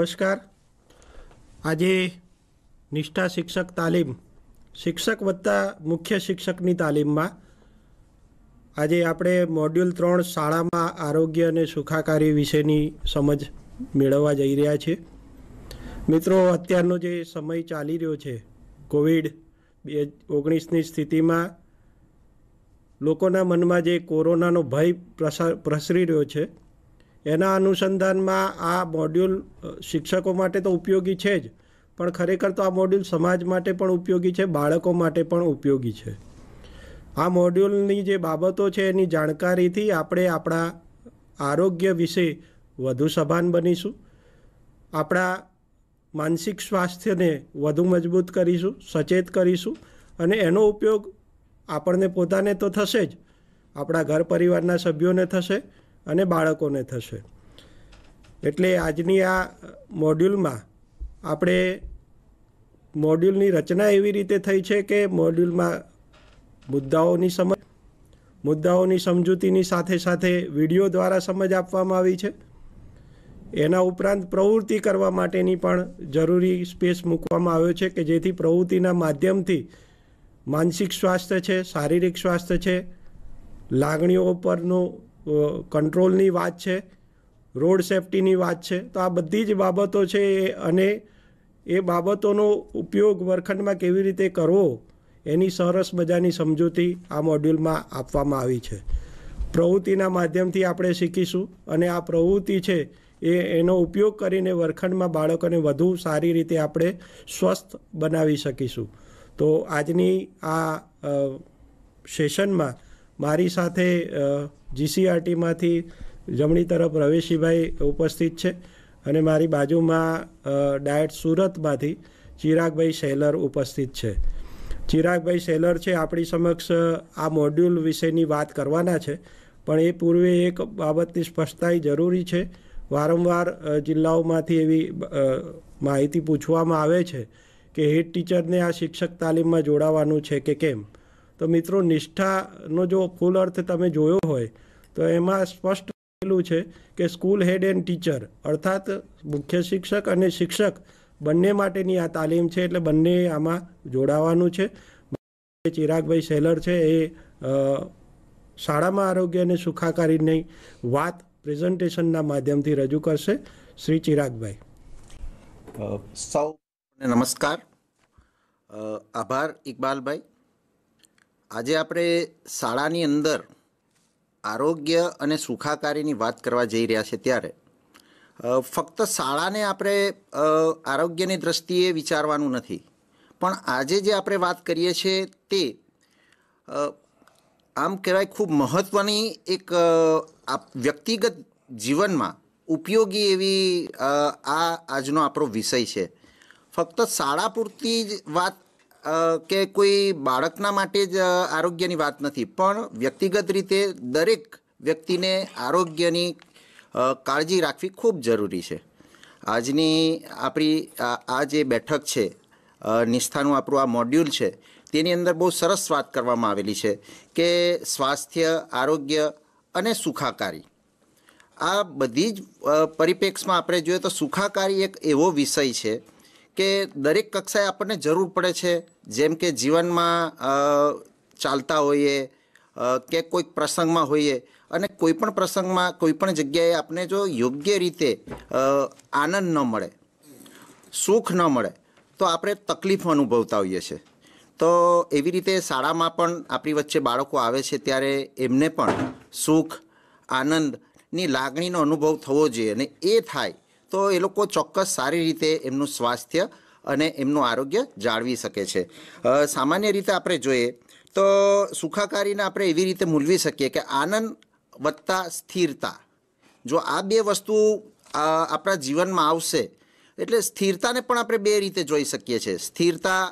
નમસ્કાર આજે નિષ્ઠા શિક્ષક તાલીમ શિક્ષક વત્તા મુખ્ય શિક્ષકની તાલીમમાં આજે આપણે મોડ્યુલ ત્રણ શાળામાં આરોગ્ય અને સુખાકારી વિશેની સમજ મેળવવા જઈ રહ્યા છીએ મિત્રો અત્યારનો જે સમય ચાલી રહ્યો છે કોવિડ બે ઓગણીસની સ્થિતિમાં લોકોના મનમાં જે કોરોનાનો ભય પ્રસાર પ્રસરી રહ્યો છે એના અનુસંધાનમાં આ મોડ્યુલ શિક્ષકો માટે તો ઉપયોગી છે જ પણ ખરેખર તો આ મોડ્યુલ સમાજ માટે પણ ઉપયોગી છે બાળકો માટે પણ ઉપયોગી છે આ મોડ્યુલની જે બાબતો છે એની જાણકારીથી આપણે આપણા આરોગ્ય વિશે વધુ સભાન બનીશું આપણા માનસિક સ્વાસ્થ્યને વધુ મજબૂત કરીશું સચેત કરીશું અને એનો ઉપયોગ આપણને પોતાને તો થશે જ આપણા ઘર પરિવારના સભ્યોને થશે અને બાળકોને થશે એટલે આજની આ મોડ્યુલમાં આપણે મોડ્યુલની રચના એવી રીતે થઈ છે કે મોડ્યુલમાં મુદ્દાઓની સમજ મુદ્દાઓની સમજૂતીની સાથે સાથે વિડીયો દ્વારા સમજ આપવામાં આવી છે એના ઉપરાંત પ્રવૃત્તિ કરવા માટેની પણ જરૂરી સ્પેસ મૂકવામાં આવ્યો છે કે જેથી પ્રવૃત્તિના માધ્યમથી માનસિક સ્વાસ્થ્ય છે શારીરિક સ્વાસ્થ્ય છે લાગણીઓ પરનું કંટ્રોલની વાત છે રોડ સેફટીની વાત છે તો આ બધી જ બાબતો છે અને એ બાબતોનો ઉપયોગ વર્ગખંડમાં કેવી રીતે કરવો એની સરસ મજાની સમજૂતી આ મોડ્યુલમાં આપવામાં આવી છે પ્રવૃત્તિના માધ્યમથી આપણે શીખીશું અને આ પ્રવૃત્તિ છે એ એનો ઉપયોગ કરીને વર્ગખંડમાં બાળકોને વધુ સારી રીતે આપણે સ્વસ્થ બનાવી શકીશું તો આજની આ સેશનમાં મારી સાથે જીસીઆરટીમાંથી જમણી તરફ રવેશીભાઈ ઉપસ્થિત છે અને મારી બાજુમાં ડાયટ સુરતમાંથી ચિરાગભાઈ શેલર ઉપસ્થિત છે ચિરાગભાઈ શેલર છે આપણી સમક્ષ આ મોડ્યુલ વિશેની વાત કરવાના છે પણ એ પૂર્વે એક બાબતની સ્પષ્ટતાઈ જરૂરી છે વારંવાર જિલ્લાઓમાંથી એવી માહિતી પૂછવામાં આવે છે કે હેડ ટીચરને આ શિક્ષક તાલીમમાં જોડાવાનું છે કે કેમ તો મિત્રો નિષ્ઠાનો જો ફૂલ અર્થ તમે જોયો હોય તો એમાં સ્પષ્ટ લખેલું છે કે સ્કૂલ હેડ એન્ડ ટીચર અર્થાત મુખ્ય શિક્ષક અને શિક્ષક બંને માટેની આ તાલીમ છે એટલે બંને આમાં જોડાવાનું છે ચિરાગભાઈ સેલર છે એ શાળામાં આરોગ્ય અને સુખાકારીની વાત પ્રેઝન્ટેશનના માધ્યમથી રજૂ કરશે શ્રી ચિરાગભાઈ સૌ નમસ્કાર આભાર ઇકબાલભાઈ આજે આપણે શાળાની અંદર આરોગ્ય અને સુખાકારીની વાત કરવા જઈ રહ્યા છે ત્યારે ફક્ત શાળાને આપણે આરોગ્યની દ્રષ્ટિએ વિચારવાનું નથી પણ આજે જે આપણે વાત કરીએ છીએ તે આમ કહેવાય ખૂબ મહત્ત્વની એક વ્યક્તિગત જીવનમાં ઉપયોગી એવી આ આજનો આપણો વિષય છે ફક્ત શાળા પૂરતી જ વાત કે કોઈ બાળકના માટે જ આરોગ્યની વાત નથી પણ વ્યક્તિગત રીતે દરેક વ્યક્તિને આરોગ્યની કાળજી રાખવી ખૂબ જરૂરી છે આજની આપણી આ જે બેઠક છે નિષ્ઠાનું આપણું આ મોડ્યુલ છે તેની અંદર બહુ સરસ વાત કરવામાં આવેલી છે કે સ્વાસ્થ્ય આરોગ્ય અને સુખાકારી આ બધી જ પરિપ્રેક્ષમાં આપણે જોઈએ તો સુખાકારી એક એવો વિષય છે કે દરેક કક્ષાએ આપણને જરૂર પડે છે જેમ કે જીવનમાં ચાલતા હોઈએ કે કોઈક પ્રસંગમાં હોઈએ અને કોઈપણ પ્રસંગમાં કોઈપણ જગ્યાએ આપણે જો યોગ્ય રીતે આનંદ ન મળે સુખ ન મળે તો આપણે તકલીફ અનુભવતા હોઈએ છીએ તો એવી રીતે શાળામાં પણ આપણી વચ્ચે બાળકો આવે છે ત્યારે એમને પણ સુખ આનંદની લાગણીનો અનુભવ થવો જોઈએ અને એ થાય તો એ લોકો ચોક્કસ સારી રીતે એમનું સ્વાસ્થ્ય અને એમનું આરોગ્ય જાળવી શકે છે સામાન્ય રીતે આપણે જોઈએ તો સુખાકારીને આપણે એવી રીતે મૂલવી શકીએ કે આનંદ વત્તા સ્થિરતા જો આ બે વસ્તુ આપણા જીવનમાં આવશે એટલે સ્થિરતાને પણ આપણે બે રીતે જોઈ શકીએ છીએ સ્થિરતા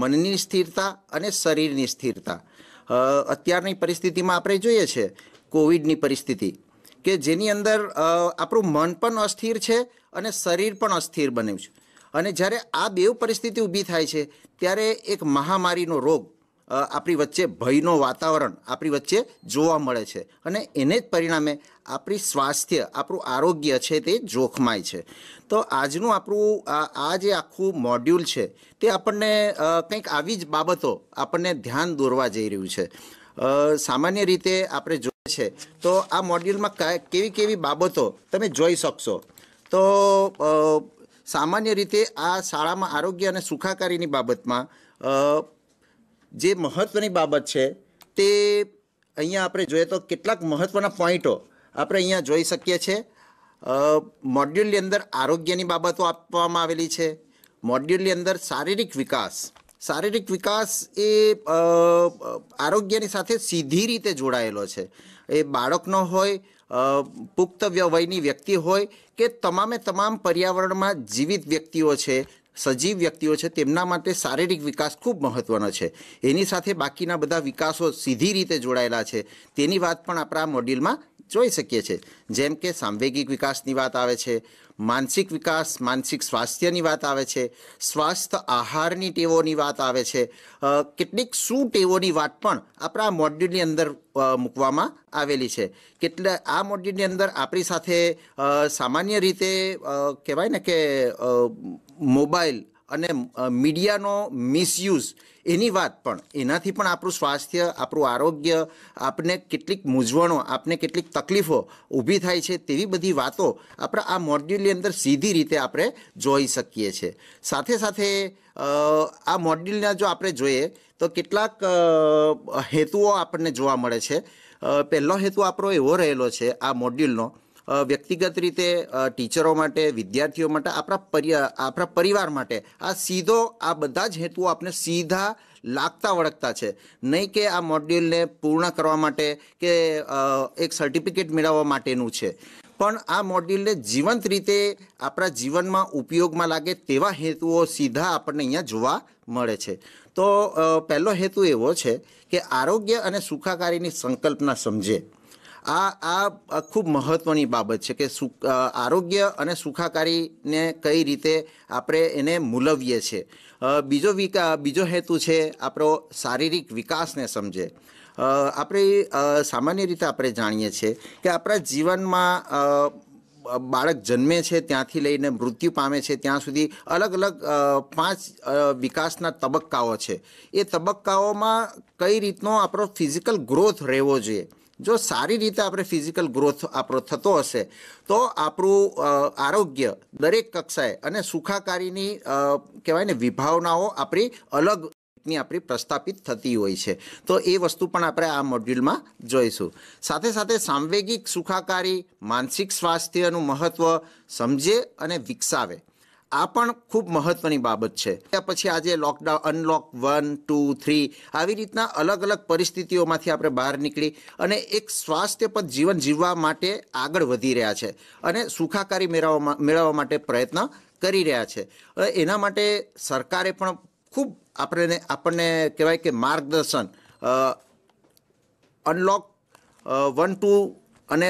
મનની સ્થિરતા અને શરીરની સ્થિરતા અત્યારની પરિસ્થિતિમાં આપણે જોઈએ છીએ કોવિડની પરિસ્થિતિ કે જેની અંદર આપણું મન પણ અસ્થિર છે અને શરીર પણ અસ્થિર બન્યું છે અને જ્યારે આ બેવ પરિસ્થિતિ ઊભી થાય છે ત્યારે એક મહામારીનો રોગ આપણી વચ્ચે ભયનો વાતાવરણ આપણી વચ્ચે જોવા મળે છે અને એને જ પરિણામે આપણી સ્વાસ્થ્ય આપણું આરોગ્ય છે તે જોખમાય છે તો આજનું આપણું આ જે આખું મોડ્યુલ છે તે આપણને કંઈક આવી જ બાબતો આપણને ધ્યાન દોરવા જઈ રહ્યું છે સામાન્ય રીતે આપણે જો છે તો આ મોડ્યુલમાં કેવી કેવી બાબતો તમે જોઈ શકશો તો સામાન્ય રીતે આ શાળામાં આરોગ્ય અને સુખાકારીની બાબતમાં જે મહત્ત્વની બાબત છે તે અહીંયા આપણે જોઈએ તો કેટલાક મહત્ત્વના પોઈન્ટો આપણે અહીંયા જોઈ શકીએ છીએ મોડ્યુલની અંદર આરોગ્યની બાબતો આપવામાં આવેલી છે મોડ્યુલની અંદર શારીરિક વિકાસ શારીરિક વિકાસ એ આરોગ્યની સાથે સીધી રીતે જોડાયેલો છે એ બાળકનો હોય પુખ્ત વયની વ્યક્તિ હોય કે તમામે તમામ પર્યાવરણમાં જીવિત વ્યક્તિઓ છે સજીવ વ્યક્તિઓ છે તેમના માટે શારીરિક વિકાસ ખૂબ મહત્ત્વનો છે એની સાથે બાકીના બધા વિકાસો સીધી રીતે જોડાયેલા છે તેની વાત પણ આપણા મોડ્યુલમાં જોઈ શકીએ છીએ જેમ કે સાંવેગિક વિકાસની વાત આવે છે માનસિક વિકાસ માનસિક સ્વાસ્થ્યની વાત આવે છે સ્વાસ્થ્ય આહારની ટેવોની વાત આવે છે કેટલીક શું ટેવોની વાત પણ આપણા મોડ્યુલની અંદર મૂકવામાં આવેલી છે કેટલા આ મોડ્યુલની અંદર આપણી સાથે સામાન્ય રીતે કહેવાય ને કે મોબાઈલ અને મીડિયાનો મિસયુઝ એની વાત પણ એનાથી પણ આપણું સ્વાસ્થ્ય આપણું આરોગ્ય આપને કેટલીક મૂંઝવણો આપને કેટલીક તકલીફો ઊભી થાય છે તેવી બધી વાતો આપણે આ મોડ્યુલની અંદર સીધી રીતે આપણે જોઈ શકીએ છીએ સાથે સાથે આ મોડ્યુલના જો આપણે જોઈએ તો કેટલાક હેતુઓ આપણને જોવા મળે છે પહેલો હેતુ આપણો એવો રહેલો છે આ મોડ્યુલનો વ્યક્તિગત રીતે ટીચરો માટે વિદ્યાર્થીઓ માટે આપણા આપણા પરિવાર માટે આ સીધો આ બધા જ હેતુઓ આપણે સીધા લાગતા વળગતા છે નહીં કે આ મોડ્યુલને પૂર્ણ કરવા માટે કે એક સર્ટિફિકેટ મેળવવા માટેનું છે પણ આ મોડ્યુલને જીવંત રીતે આપણા જીવનમાં ઉપયોગમાં લાગે તેવા હેતુઓ સીધા આપણને અહીંયા જોવા મળે છે તો પહેલો હેતુ એવો છે કે આરોગ્ય અને સુખાકારીની સંકલ્પના સમજે આ આ ખૂબ મહત્ત્વની બાબત છે કે આરોગ્ય અને સુખાકારીને કઈ રીતે આપણે એને મૂલવીએ છીએ બીજો વિકા બીજો હેતુ છે આપણો શારીરિક વિકાસને સમજે આપણે સામાન્ય રીતે આપણે જાણીએ છીએ કે આપણા જીવનમાં બાળક જન્મે છે ત્યાંથી લઈને મૃત્યુ પામે છે ત્યાં સુધી અલગ અલગ પાંચ વિકાસના તબક્કાઓ છે એ તબક્કાઓમાં કઈ રીતનો આપણો ફિઝિકલ ગ્રોથ રહેવો જોઈએ જો સારી રીતે આપણે ફિઝિકલ ગ્રોથ આપણો થતો હશે તો આપણું આરોગ્ય દરેક કક્ષાએ અને સુખાકારીની કહેવાય ને વિભાવનાઓ આપણી અલગ આપણી પ્રસ્થાપિત થતી હોય છે તો એ વસ્તુ પણ આપણે આ મોડ્યુલમાં જોઈશું સાથે સાથે સાંવેગિક સુખાકારી માનસિક સ્વાસ્થ્યનું મહત્ત્વ સમજે અને વિકસાવે આ પણ ખૂબ મહત્વની બાબત છે ત્યાં પછી આજે lockdown unlock one two three આવી રીતના અલગ અલગ પરિસ્થિતિઓમાંથી આપણે બહાર નીકળી અને એક સ્વાસ્થ્યપદ જીવન જીવવા માટે આગળ વધી રહ્યા છે અને સુખાકારી મેળવવામાં મેળવવા માટે પ્રયત્ન કરી રહ્યા છે એના માટે સરકારે પણ ખૂબ આપણે આપણને કહેવાય કે માર્ગદર્શન અનલોક વન ટુ અને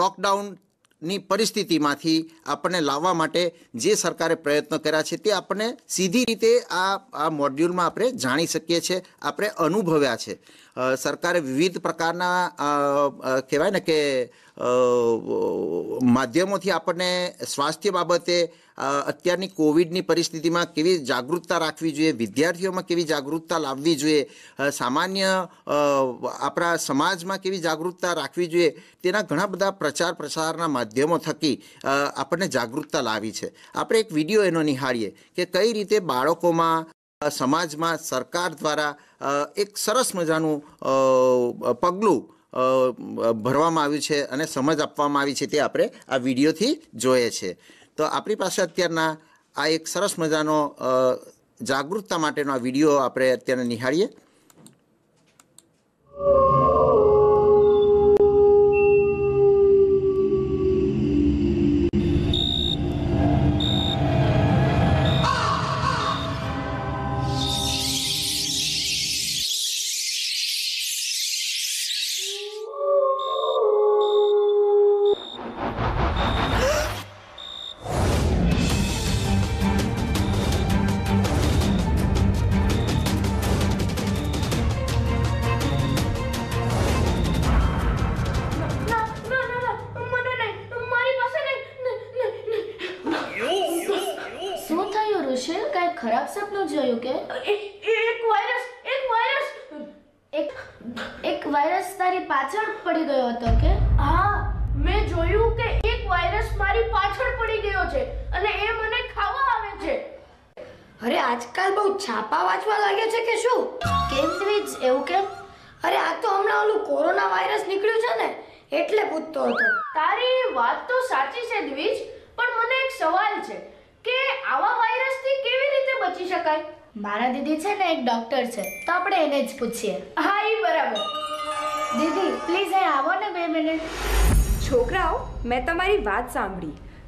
લોકડાઉનની પરિસ્થિતિમાંથી આપણને લાવવા માટે જે સરકારે પ્રયત્ન કર્યા છે તે આપણને સીધી રીતે આ આ મોડ્યુલમાં આપણે જાણી શકીએ છીએ આપણે અનુભવ્યા છે સરકારે વિવિધ પ્રકારના કહેવાય ને કે માધ્યમોથી આપણને સ્વાસ્થ્ય બાબતે અત્યારની કોવિડની પરિસ્થિતિમાં કેવી જાગૃતતા રાખવી જોઈએ વિદ્યાર્થીઓમાં કેવી જાગૃતતા લાવવી જોઈએ સામાન્ય આપણા સમાજમાં કેવી જાગૃતતા રાખવી જોઈએ તેના ઘણા બધા પ્રચાર પ્રસારના માધ્યમો થકી આપણે આપણને જાગૃતતા લાવી છે આપણે એક વિડીયો એનો નિહાળીએ કે કઈ રીતે બાળકોમાં સમાજમાં સરકાર દ્વારા એક સરસ મજાનું પગલું ભરવામાં આવ્યું છે અને સમજ આપવામાં આવી છે તે આપણે આ વિડીયોથી જોઈએ છે તો આપણી પાસે અત્યારના આ એક સરસ મજાનો જાગૃતતા માટેનો આ વિડીયો આપણે અત્યારે નિહાળીએ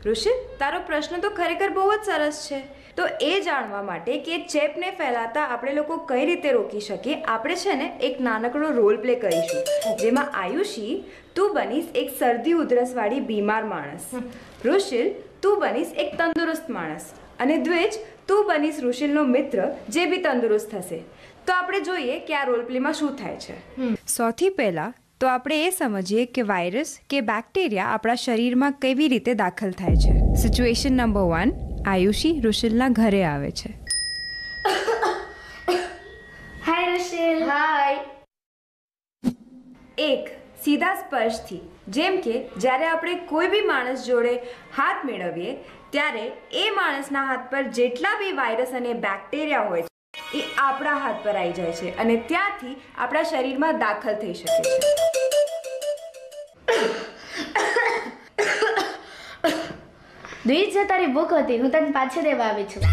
ઋષિત તારો પ્રશ્ન તો ખરેખર બહુ જ સરસ છે તો એ જાણવા માટે કે ચેપને ફેલાતા આપણે લોકો કઈ રીતે રોકી શકીએ આપણે છે ને એક નાનકડો રોલ પ્લે કરીશું જેમાં આયુષી તું બનીશ એક શરદી ઉધરસવાળી બીમાર માણસ ઋષિલ તું બનીશ એક તંદુરસ્ત માણસ અને દ્વેજ તું બનીશ ઋષિલનો મિત્ર જે બી તંદુરસ્ત થશે તો આપણે જોઈએ કે આ રોલ પ્લેમાં શું થાય છે સૌથી પહેલાં તો આપણે એ સમજીએ કે વાયરસ કે બેક્ટેરિયા આપણા શરીરમાં કેવી રીતે દાખલ થાય છે સિચ્યુએશન નંબર વન આયુષી ઋષિલના ઘરે આવે છે હાય ઋષિલ હાય એક સીધા સ્પર્શથી જેમ કે જ્યારે આપણે કોઈ બી માણસ જોડે હાથ મેળવીએ ત્યારે એ માણસના હાથ પર જેટલા બી વાયરસ અને બેક્ટેરિયા હોય એ આપણા હાથ પર આવી જાય છે અને ત્યાંથી આપણા શરીરમાં દાખલ થઈ શકે છે દ્વિજ જે તારી બુક હતી હું તને પાછળ દેવા આવી છું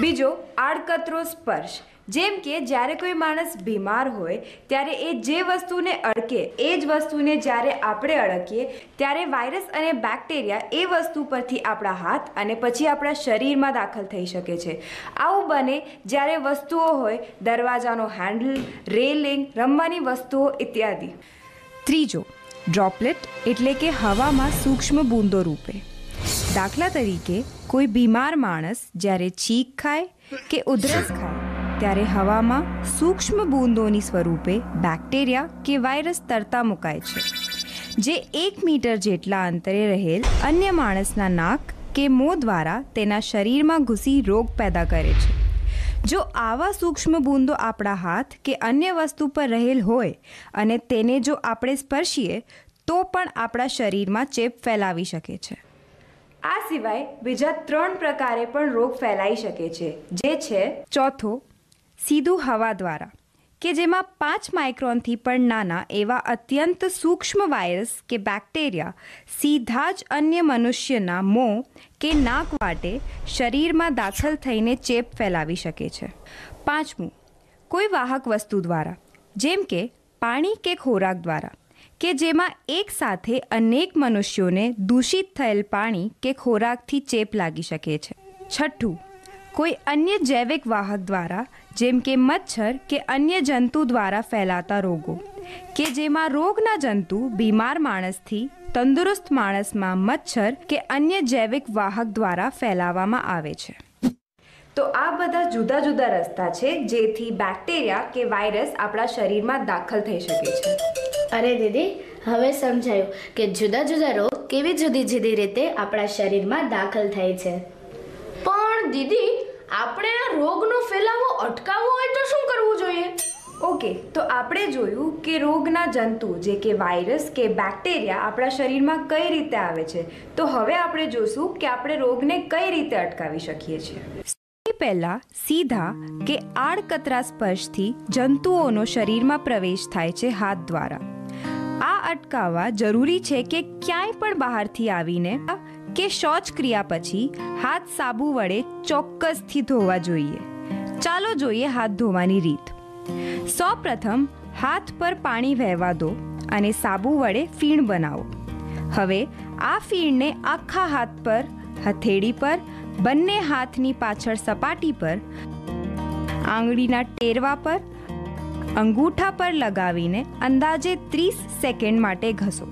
બીજો આડકતરો સ્પર્શ જેમ કે જ્યારે કોઈ માણસ બીમાર હોય ત્યારે એ જે વસ્તુને અડકે એ જ વસ્તુને જ્યારે આપણે અડકીએ ત્યારે વાયરસ અને બેક્ટેરિયા એ વસ્તુ પરથી આપણા હાથ અને પછી આપણા શરીરમાં દાખલ થઈ શકે છે આવું બને જ્યારે વસ્તુઓ હોય દરવાજાનો હેન્ડલ રેલિંગ રમવાની વસ્તુઓ ઇત્યાદિ ત્રીજો ડ્રોપલેટ એટલે કે હવામાં સૂક્ષ્મ બૂંદો રૂપે દાખલા તરીકે કોઈ બીમાર માણસ જ્યારે છીંક ખાય કે ઉધરસ ખાય ત્યારે હવામાં સૂક્ષ્મ બૂંદોની સ્વરૂપે બેક્ટેરિયા કે વાયરસ તરતા મુકાય છે જે એક મીટર જેટલા અંતરે રહેલ અન્ય માણસના નાક કે મોં દ્વારા તેના શરીરમાં ઘૂસી રોગ પેદા કરે છે જો આવા સૂક્ષ્મ બૂંદો આપણા હાથ કે અન્ય વસ્તુ પર રહેલ હોય અને તેને જો આપણે સ્પર્શીએ તો પણ આપણા શરીરમાં ચેપ ફેલાવી શકે છે આ સિવાય બીજા ત્રણ પ્રકારે પણ રોગ ફેલાઈ શકે છે જે છે ચોથો સીધું હવા દ્વારા કે જેમાં પાંચ માઇક્રોનથી પણ નાના એવા અત્યંત સૂક્ષ્મ વાયરસ કે બેક્ટેરિયા સીધા જ અન્ય મનુષ્યના મોં કે નાક વાટે શરીરમાં દાખલ થઈને ચેપ ફેલાવી શકે છે પાંચમું કોઈ વાહક વસ્તુ દ્વારા જેમ કે પાણી કે ખોરાક દ્વારા કે જેમાં એક સાથે અનેક મનુષ્યોને દૂષિત થયેલ પાણી કે ખોરાકથી ચેપ લાગી શકે છે છઠ્ઠું કોઈ અન્ય જૈવિક વાહક દ્વારા જેમ કે મચ્છર કે અન્ય જંતુ દ્વારા ફેલાતા રોગો કે જેમાં રોગના જંતુ બીમાર માણસથી તંદુરસ્ત માણસમાં મચ્છર કે અન્ય જૈવિક વાહક દ્વારા ફેલાવવામાં આવે છે તો આ બધા જુદા જુદા રસ્તા છે જેથી બેક્ટેરિયા કે વાયરસ આપણા શરીરમાં દાખલ થઈ શકે છે અરે દીદી હવે સમજાયું કે જુદા જુદા રોગ કેવી જુદી જુદી રીતે આપણા શરીરમાં દાખલ થાય છે પણ દીદી આપણે આ રોગનો ફેલાવો અટકાવવો હોય તો શું કરવું જોઈએ ઓકે તો આપણે જોયું કે રોગના જંતુ જે કે વાયરસ કે બેક્ટેરિયા આપણા શરીરમાં કઈ રીતે આવે છે તો હવે આપણે જોશું કે આપણે રોગને કઈ રીતે અટકાવી શકીએ છીએ પહેલા સીધા કે આડકતરા સ્પર્શથી જંતુઓનો શરીરમાં પ્રવેશ થાય છે હાથ દ્વારા આ અટકાવવા જરૂરી છે કે ક્યાંય પણ બહારથી આવીને કે શૌચક્રિયા પછી હાથ સાબુ વડે ચોક્કસથી ધોવા જોઈએ ચાલો જોઈએ હાથ ધોવાની રીત સૌપ્રથમ હાથ પર પાણી વહેવા દો અને સાબુ વડે ફીણ બનાવો હવે આ ફીણને આખા હાથ પર હથેળી પર બંને હાથની પાછળ સપાટી પર આંગળીના ટેરવા પર અંગૂઠા પર લગાવીને અંદાજે ત્રીસ સેકન્ડ માટે ઘસો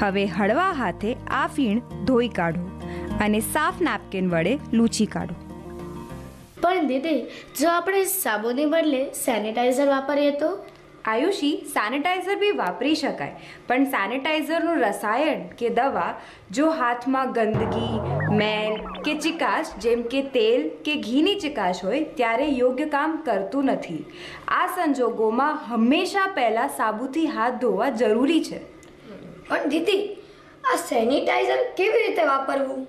હવે હળવા હાથે આ ફીણ ધોઈ કાઢો અને સાફ નાપકિન વડે લૂછી કાઢો પણ દીદી જો આપણે સાબુની બદલે સેનિટાઈઝર વાપરીએ તો આયુષી સેનિટાઈઝર બી વાપરી શકાય પણ સેનિટાઈઝરનું રસાયણ કે દવા જો હાથમાં ગંદકી મેલ કે ચિકાશ જેમ કે તેલ કે ઘીની ચિકાશ હોય ત્યારે યોગ્ય કામ કરતું નથી આ સંજોગોમાં હંમેશા પહેલાં સાબુથી હાથ ધોવા જરૂરી છે પણ દીદી આ સેનિટાઈઝર કેવી રીતે વાપરવું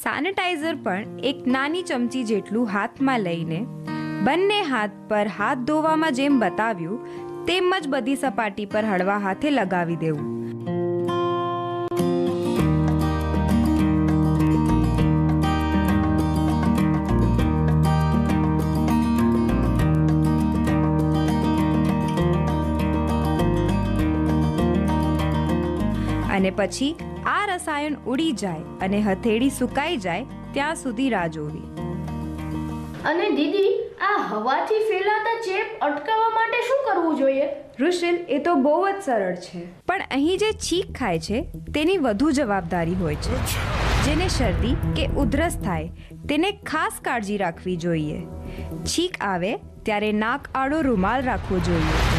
સેનિટાઈઝર પણ એક નાની ચમચી જેટલું હાથમાં લઈને બંને હાથ પર હાથ ધોવામાં જેમ બતાવ્યું તેમ જ બધી સપાટી પર હળવા હાથે લગાવી દેવું અને પછી આ રસાયણ ઉડી જાય અને હથેળી સુકાઈ જાય ત્યાં સુધી રાહ જોવી અને દીદી આ હવાથી ફેલાતા ચેપ અટકાવવા માટે શું કરવું જોઈએ ઋષિલ એ તો બહુ જ સરળ છે પણ અહીં જે છીક ખાય છે તેની વધુ જવાબદારી હોય છે જેને શરદી કે ઉધરસ થાય તેને ખાસ કાળજી રાખવી જોઈએ છીક આવે ત્યારે નાક આડો રૂમાલ રાખવો જોઈએ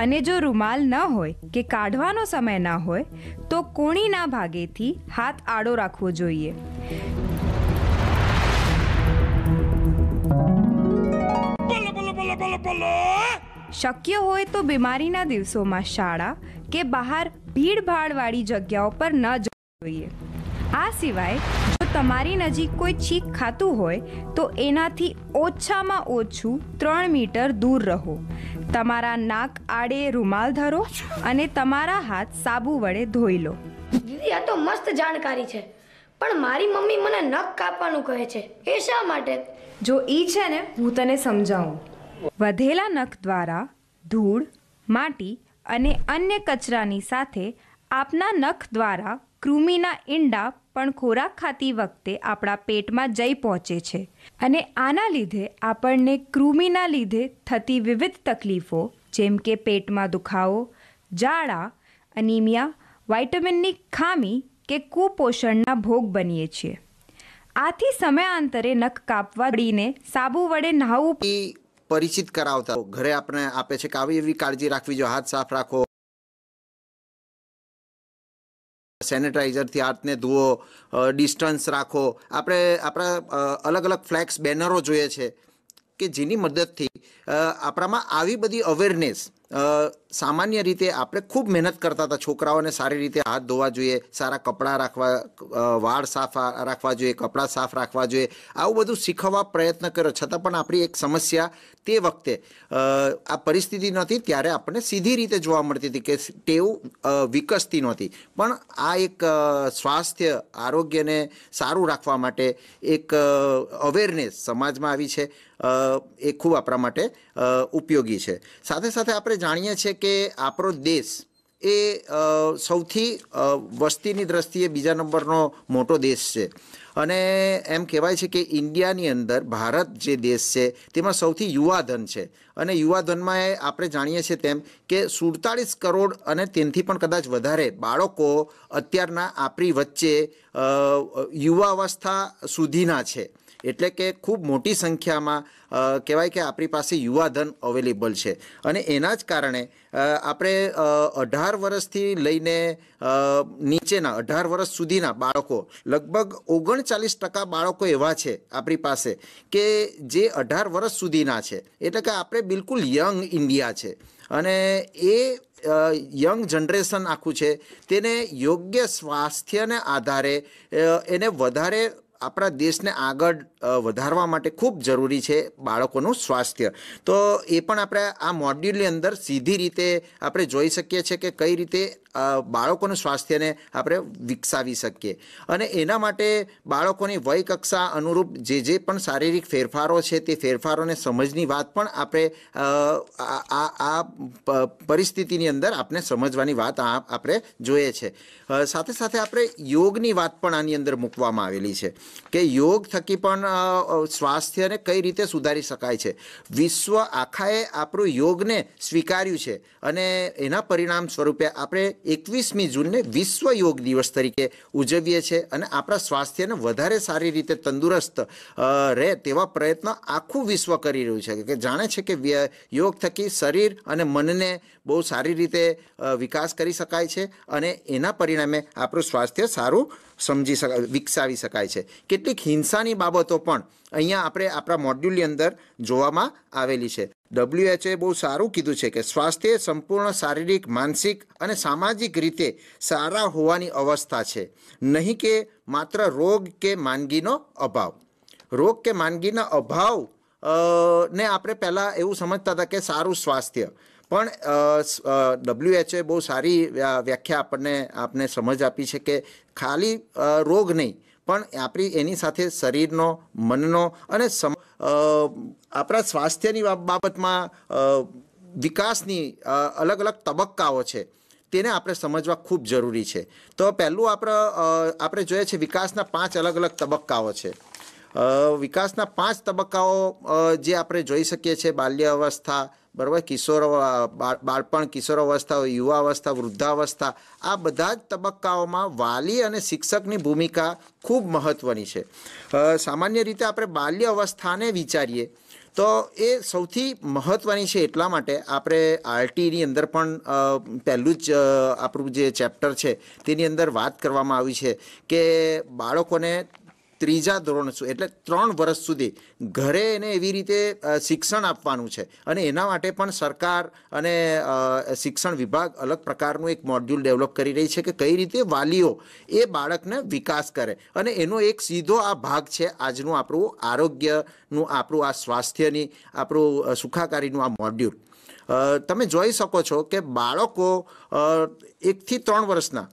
અને જો રૂમાલ ન હોય કે કાઢવાનો સમય ન હોય તો કોણીના ભાગેથી હાથ આડો રાખવો જોઈએ શક્ય હોય તો બીમારીના દિવસોમાં શાળા કે બહાર ભીડભાડવાળી જગ્યાઓ પર ન જવું જોઈએ આ સિવાય જો તમારી નજીક કોઈ છીક ખાતું હોય તો એનાથી ઓછામાં ઓછું ત્રણ મીટર દૂર રહો તમારા નાક આડે રૂમાલ ધરો અને તમારા હાથ સાબુ વડે ધોઈ લો દીદી આ તો મસ્ત જાણકારી છે પણ મારી મમ્મી મને નખ કાપવાનું કહે છે એ શા માટે જો ઈ છે ને હું તને સમજાવું વધેલા નખ દ્વારા ધૂળ માટી અને અન્ય કચરાની સાથે આપના નખ દ્વારા કૃમિના ઈંડા પણ ખોરાક ખાતી વખતે આપણા પેટમાં જઈ પહોંચે છે અને આના લીધે આપણને કૃમિના લીધે થતી વિવિધ તકલીફો જેમ કે પેટમાં દુખાવો જાળા અનિમિયા વાઇટામિનની ખામી કે કુપોષણના ભોગ બનીએ છીએ આથી સમયાંતરે નખ કાપવા પડીને સાબુ વડે નહાવું પરિચિત કરાવતા ઘરે આપણે આપે છે કે આવી એવી કાળજી રાખવી જો હાથ સાફ રાખો સેનેટાઈઝરથી હાથને ધુઓ ડિસ્ટન્સ રાખો આપણે આપણા અલગ અલગ ફ્લેક્સ બેનરો જોઈએ છે કે જેની મદદથી આપણામાં આવી બધી અવેરનેસ સામાન્ય રીતે આપણે ખૂબ મહેનત કરતા હતા છોકરાઓને સારી રીતે હાથ ધોવા જોઈએ સારા કપડાં રાખવા વાળ સાફ રાખવા જોઈએ કપડાં સાફ રાખવા જોઈએ આવું બધું શીખવવા પ્રયત્ન કર્યો છતાં પણ આપણી એક સમસ્યા તે વખતે આ પરિસ્થિતિ નહોતી ત્યારે આપણને સીધી રીતે જોવા મળતી હતી કે ટેવ વિકસતી નહોતી પણ આ એક સ્વાસ્થ્ય આરોગ્યને સારું રાખવા માટે એક અવેરનેસ સમાજમાં આવી છે એ ખૂબ આપણા માટે ઉપયોગી છે સાથે સાથે આપણે જાણીએ છીએ કે આપણો દેશ એ સૌથી વસ્તીની દ્રષ્ટિએ બીજા નંબરનો મોટો દેશ છે અને એમ કહેવાય છે કે ઇન્ડિયાની અંદર ભારત જે દેશ છે તેમાં સૌથી યુવાધન છે અને યુવાધનમાં આપણે જાણીએ છીએ તેમ કે સુડતાળીસ કરોડ અને તેનથી પણ કદાચ વધારે બાળકો અત્યારના આપણી વચ્ચે યુવાવસ્થા સુધીના છે એટલે કે ખૂબ મોટી સંખ્યામાં કહેવાય કે આપણી પાસે યુવાધન અવેલેબલ છે અને એના જ કારણે આપણે અઢાર વર્ષથી લઈને નીચેના અઢાર વર્ષ સુધીના બાળકો લગભગ ઓગણચાલીસ ટકા બાળકો એવા છે આપણી પાસે કે જે અઢાર વર્ષ સુધીના છે એટલે કે આપણે બિલકુલ યંગ ઇન્ડિયા છે અને એ યંગ જનરેશન આખું છે તેને યોગ્ય સ્વાસ્થ્યને આધારે એને વધારે આપણા દેશને આગળ વધારવા માટે ખૂબ જરૂરી છે બાળકોનું સ્વાસ્થ્ય તો એ પણ આપણે આ મોડ્યુલની અંદર સીધી રીતે આપણે જોઈ શકીએ છીએ કે કઈ રીતે બાળકોનું સ્વાસ્થ્યને આપણે વિકસાવી શકીએ અને એના માટે બાળકોની વય કક્ષા અનુરૂપ જે જે પણ શારીરિક ફેરફારો છે તે ફેરફારોને સમજની વાત પણ આપણે આ આ પરિસ્થિતિની અંદર આપણે સમજવાની વાત આપણે જોઈએ છે સાથે સાથે આપણે યોગની વાત પણ આની અંદર મૂકવામાં આવેલી છે કે યોગ થકી પણ સ્વાસ્થ્યને કઈ રીતે સુધારી શકાય છે વિશ્વ આખાએ આપણું યોગને સ્વીકાર્યું છે અને એના પરિણામ સ્વરૂપે આપણે એકવીસમી જૂનને વિશ્વ યોગ દિવસ તરીકે ઉજવીએ છીએ અને આપણા સ્વાસ્થ્યને વધારે સારી રીતે તંદુરસ્ત રહે તેવા પ્રયત્ન આખું વિશ્વ કરી રહ્યું છે કે જાણે છે કે યોગ થકી શરીર અને મનને બહુ સારી રીતે વિકાસ કરી શકાય છે અને એના પરિણામે આપણું સ્વાસ્થ્ય સારું સમજી શકાય વિકસાવી શકાય છે કેટલીક હિંસાની બાબતો પણ અહીંયા આપણે આપણા મોડ્યુલની અંદર જોવામાં આવેલી છે ડબ્લ્યુએચએ બહુ સારું કીધું છે કે સ્વાસ્થ્ય સંપૂર્ણ શારીરિક માનસિક અને સામાજિક રીતે સારા હોવાની અવસ્થા છે નહીં કે માત્ર રોગ કે માંદગીનો અભાવ રોગ કે માંદગીના અભાવ ને આપણે પહેલાં એવું સમજતા હતા કે સારું સ્વાસ્થ્ય પણ ડબ્લ્યુએચએ બહુ સારી વ્યાખ્યા આપણને આપને સમજ આપી છે કે ખાલી રોગ નહીં પણ આપણી એની સાથે શરીરનો મનનો અને સમ આપણા સ્વાસ્થ્યની બાબતમાં વિકાસની અલગ અલગ તબક્કાઓ છે તેને આપણે સમજવા ખૂબ જરૂરી છે તો પહેલું આપણે આપણે જોઈએ છે વિકાસના પાંચ અલગ અલગ તબક્કાઓ છે વિકાસના પાંચ તબક્કાઓ જે આપણે જોઈ શકીએ છીએ બાલ્ય અવસ્થા બરાબર કિશોર બાળપણ કિશોરાવસ્થા યુવાવસ્થા વૃદ્ધાવસ્થા આ બધા જ તબક્કાઓમાં વાલી અને શિક્ષકની ભૂમિકા ખૂબ મહત્ત્વની છે સામાન્ય રીતે આપણે બાલ્ય અવસ્થાને વિચારીએ તો એ સૌથી મહત્ત્વની છે એટલા માટે આપણે આરટીની અંદર પણ પહેલું જ આપણું જે ચેપ્ટર છે તેની અંદર વાત કરવામાં આવી છે કે બાળકોને ત્રીજા ધોરણ સુધી એટલે ત્રણ વર્ષ સુધી ઘરે એને એવી રીતે શિક્ષણ આપવાનું છે અને એના માટે પણ સરકાર અને શિક્ષણ વિભાગ અલગ પ્રકારનું એક મોડ્યુલ ડેવલપ કરી રહી છે કે કઈ રીતે વાલીઓ એ બાળકને વિકાસ કરે અને એનો એક સીધો આ ભાગ છે આજનું આપણું આરોગ્યનું આપણું આ સ્વાસ્થ્યની આપણું સુખાકારીનું આ મોડ્યુલ તમે જોઈ શકો છો કે બાળકો એકથી ત્રણ વર્ષના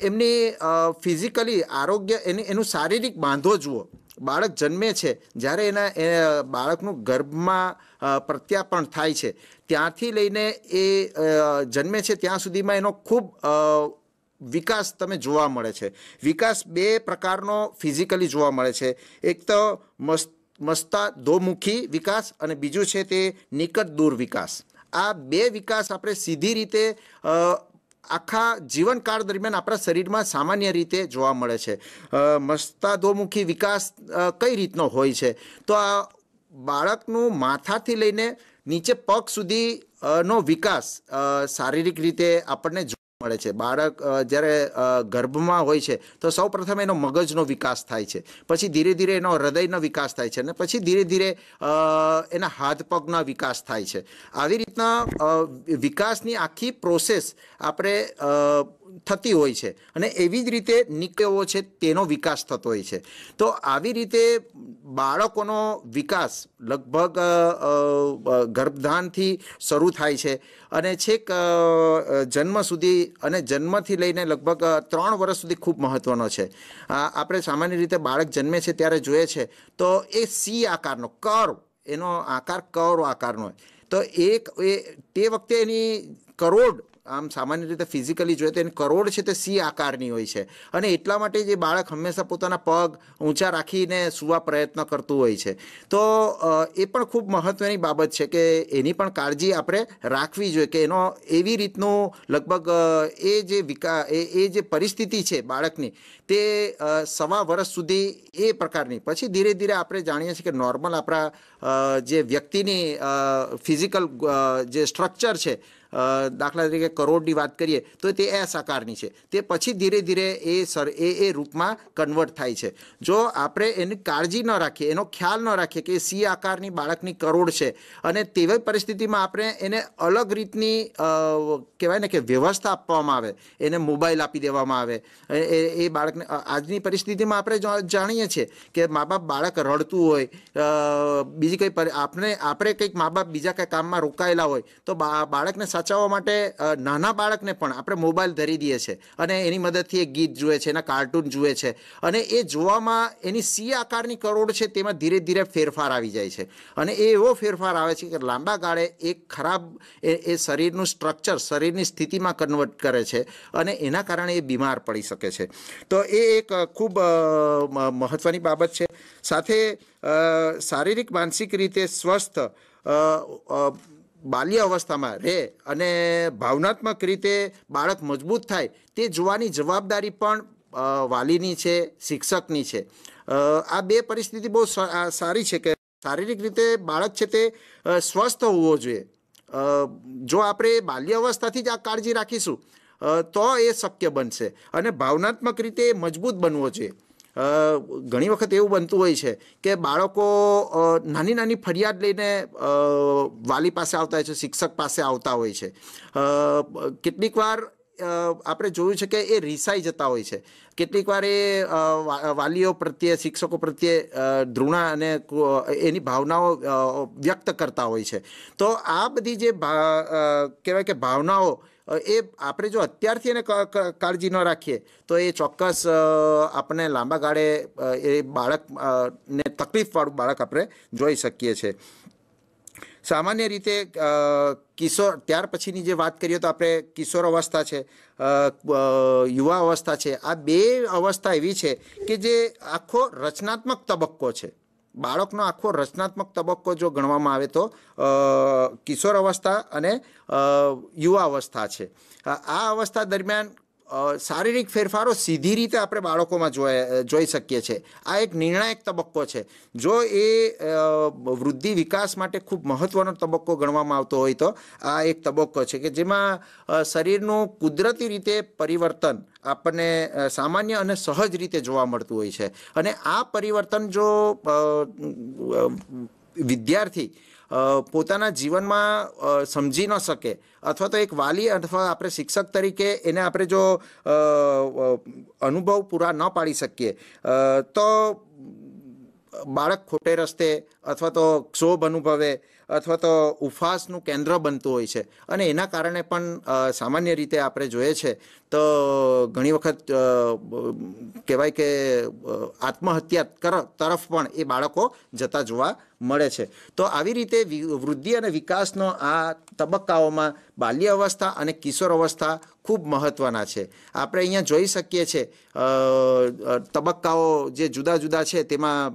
એમની ફિઝિકલી આરોગ્ય એની એનું શારીરિક બાંધો જુઓ બાળક જન્મે છે જ્યારે એના એ બાળકનું ગર્ભમાં પ્રત્યાપણ થાય છે ત્યાંથી લઈને એ જન્મે છે ત્યાં સુધીમાં એનો ખૂબ વિકાસ તમે જોવા મળે છે વિકાસ બે પ્રકારનો ફિઝિકલી જોવા મળે છે એક તો મસ્ત મસ્તા દોમુખી વિકાસ અને બીજું છે તે નિકટ દૂર વિકાસ આ બે વિકાસ આપણે સીધી રીતે આખા જીવનકાળ દરમિયાન આપણા શરીરમાં સામાન્ય રીતે જોવા મળે છે મસ્તાધોમુખી વિકાસ કઈ રીતનો હોય છે તો આ બાળકનું માથાથી લઈને નીચે પગ સુધી નો વિકાસ શારીરિક રીતે આપણને મળે છે બાળક જ્યારે ગર્ભમાં હોય છે તો સૌ પ્રથમ એનો મગજનો વિકાસ થાય છે પછી ધીરે ધીરે એનો હૃદયનો વિકાસ થાય છે અને પછી ધીરે ધીરે એના હાથ પગનો વિકાસ થાય છે આવી રીતના વિકાસની આખી પ્રોસેસ આપણે થતી હોય છે અને એવી જ રીતે નિકળવો છે તેનો વિકાસ થતો હોય છે તો આવી રીતે બાળકોનો વિકાસ લગભગ ગર્ભધાનથી શરૂ થાય છે અને છેક જન્મ સુધી અને જન્મથી લઈને લગભગ ત્રણ વર્ષ સુધી ખૂબ મહત્ત્વનો છે આપણે સામાન્ય રીતે બાળક જન્મે છે ત્યારે જોઈએ છે તો એ સી આકારનો કર્વ એનો આકાર કર્વ આકારનો હોય તો એક એ તે વખતે એની કરોડ આમ સામાન્ય રીતે ફિઝિકલી જોઈએ તો એની કરોડ છે તે સી આકારની હોય છે અને એટલા માટે જે બાળક હંમેશા પોતાના પગ ઊંચા રાખીને સુવા પ્રયત્ન કરતું હોય છે તો એ પણ ખૂબ મહત્ત્વની બાબત છે કે એની પણ કાળજી આપણે રાખવી જોઈએ કે એનો એવી રીતનું લગભગ એ જે વિકા એ જે પરિસ્થિતિ છે બાળકની તે સવા વર્ષ સુધી એ પ્રકારની પછી ધીરે ધીરે આપણે જાણીએ છીએ કે નોર્મલ આપણા જે વ્યક્તિની ફિઝિકલ જે સ્ટ્રક્ચર છે દાખલા તરીકે કરોડની વાત કરીએ તો તે એસ આકારની છે તે પછી ધીરે ધીરે એ સર એ એ રૂપમાં કન્વર્ટ થાય છે જો આપણે એની કાળજી ન રાખીએ એનો ખ્યાલ ન રાખીએ કે સી આકારની બાળકની કરોડ છે અને તેવી પરિસ્થિતિમાં આપણે એને અલગ રીતની કહેવાય ને કે વ્યવસ્થા આપવામાં આવે એને મોબાઈલ આપી દેવામાં આવે એ બાળક આજની પરિસ્થિતિમાં આપણે જાણીએ છીએ કે મા બાપ બાળક રડતું હોય બીજી કંઈ આપણે આપણે કંઈક મા બાપ બીજા કંઈ કામમાં રોકાયેલા હોય તો બાળકને સાચવવા માટે નાના બાળકને પણ આપણે મોબાઈલ ધરી દઈએ છીએ અને એની મદદથી એ ગીત જુએ છે એના કાર્ટૂન જુએ છે અને એ જોવામાં એની સી આકારની કરોડ છે તેમાં ધીરે ધીરે ફેરફાર આવી જાય છે અને એ એવો ફેરફાર આવે છે કે લાંબા ગાળે એક ખરાબ એ શરીરનું સ્ટ્રક્ચર શરીરની સ્થિતિમાં કન્વર્ટ કરે છે અને એના કારણે એ બીમાર પડી શકે છે તો એ એક ખૂબ મહત્ત્વની બાબત છે સાથે શારીરિક માનસિક રીતે સ્વસ્થ બાલ્ય અવસ્થામાં રહે અને ભાવનાત્મક રીતે બાળક મજબૂત થાય તે જોવાની જવાબદારી પણ વાલીની છે શિક્ષકની છે આ બે પરિસ્થિતિ બહુ સારી છે કે શારીરિક રીતે બાળક છે તે સ્વસ્થ હોવો જોઈએ જો આપણે બાલ્ય અવસ્થાથી જ આ કાળજી રાખીશું તો એ શક્ય બનશે અને ભાવનાત્મક રીતે એ મજબૂત બનવો જોઈએ ઘણી વખત એવું બનતું હોય છે કે બાળકો નાની નાની ફરિયાદ લઈને વાલી પાસે આવતા હોય છે શિક્ષક પાસે આવતા હોય છે કેટલીક વાર આપણે જોયું છે કે એ રિસાઈ જતા હોય છે કેટલીક વાર એ વાલીઓ પ્રત્યે શિક્ષકો પ્રત્યે ધૃણા અને એની ભાવનાઓ વ્યક્ત કરતા હોય છે તો આ બધી જે કહેવાય કે ભાવનાઓ એ આપણે જો અત્યારથી એને કાળજી ન રાખીએ તો એ ચોક્કસ આપણે લાંબા ગાળે એ બાળક ને તકલીફવાળું બાળક આપણે જોઈ શકીએ છીએ સામાન્ય રીતે કિશોર ત્યાર પછીની જે વાત કરીએ તો આપણે કિશોર અવસ્થા છે યુવા અવસ્થા છે આ બે અવસ્થા એવી છે કે જે આખો રચનાત્મક તબક્કો છે બાળકનો આખો રચનાત્મક તબક્કો જો ગણવામાં આવે તો કિશોર અવસ્થા અને યુવા અવસ્થા છે આ અવસ્થા દરમિયાન શારીરિક ફેરફારો સીધી રીતે આપણે બાળકોમાં જોઈ જોઈ શકીએ છીએ આ એક નિર્ણાયક તબક્કો છે જો એ વૃદ્ધિ વિકાસ માટે ખૂબ મહત્ત્વનો તબક્કો ગણવામાં આવતો હોય તો આ એક તબક્કો છે કે જેમાં શરીરનું કુદરતી રીતે પરિવર્તન આપણને સામાન્ય અને સહજ રીતે જોવા મળતું હોય છે અને આ પરિવર્તન જો વિદ્યાર્થી પોતાના જીવનમાં સમજી ન શકે અથવા તો એક વાલી અથવા આપણે શિક્ષક તરીકે એને આપણે જો અનુભવ પૂરા ન પાડી શકીએ તો બાળક ખોટે રસ્તે અથવા તો ક્ષોભ અનુભવે અથવા તો ઉફાસનું કેન્દ્ર બનતું હોય છે અને એના કારણે પણ સામાન્ય રીતે આપણે જોઈએ છે તો ઘણી વખત કહેવાય કે આત્મહત્યા તરફ પણ એ બાળકો જતા જોવા મળે છે તો આવી રીતે વૃદ્ધિ અને વિકાસનો આ તબક્કાઓમાં બાલ્ય અવસ્થા અને કિશોર અવસ્થા ખૂબ મહત્ત્વના છે આપણે અહીંયા જોઈ શકીએ છીએ તબક્કાઓ જે જુદા જુદા છે તેમાં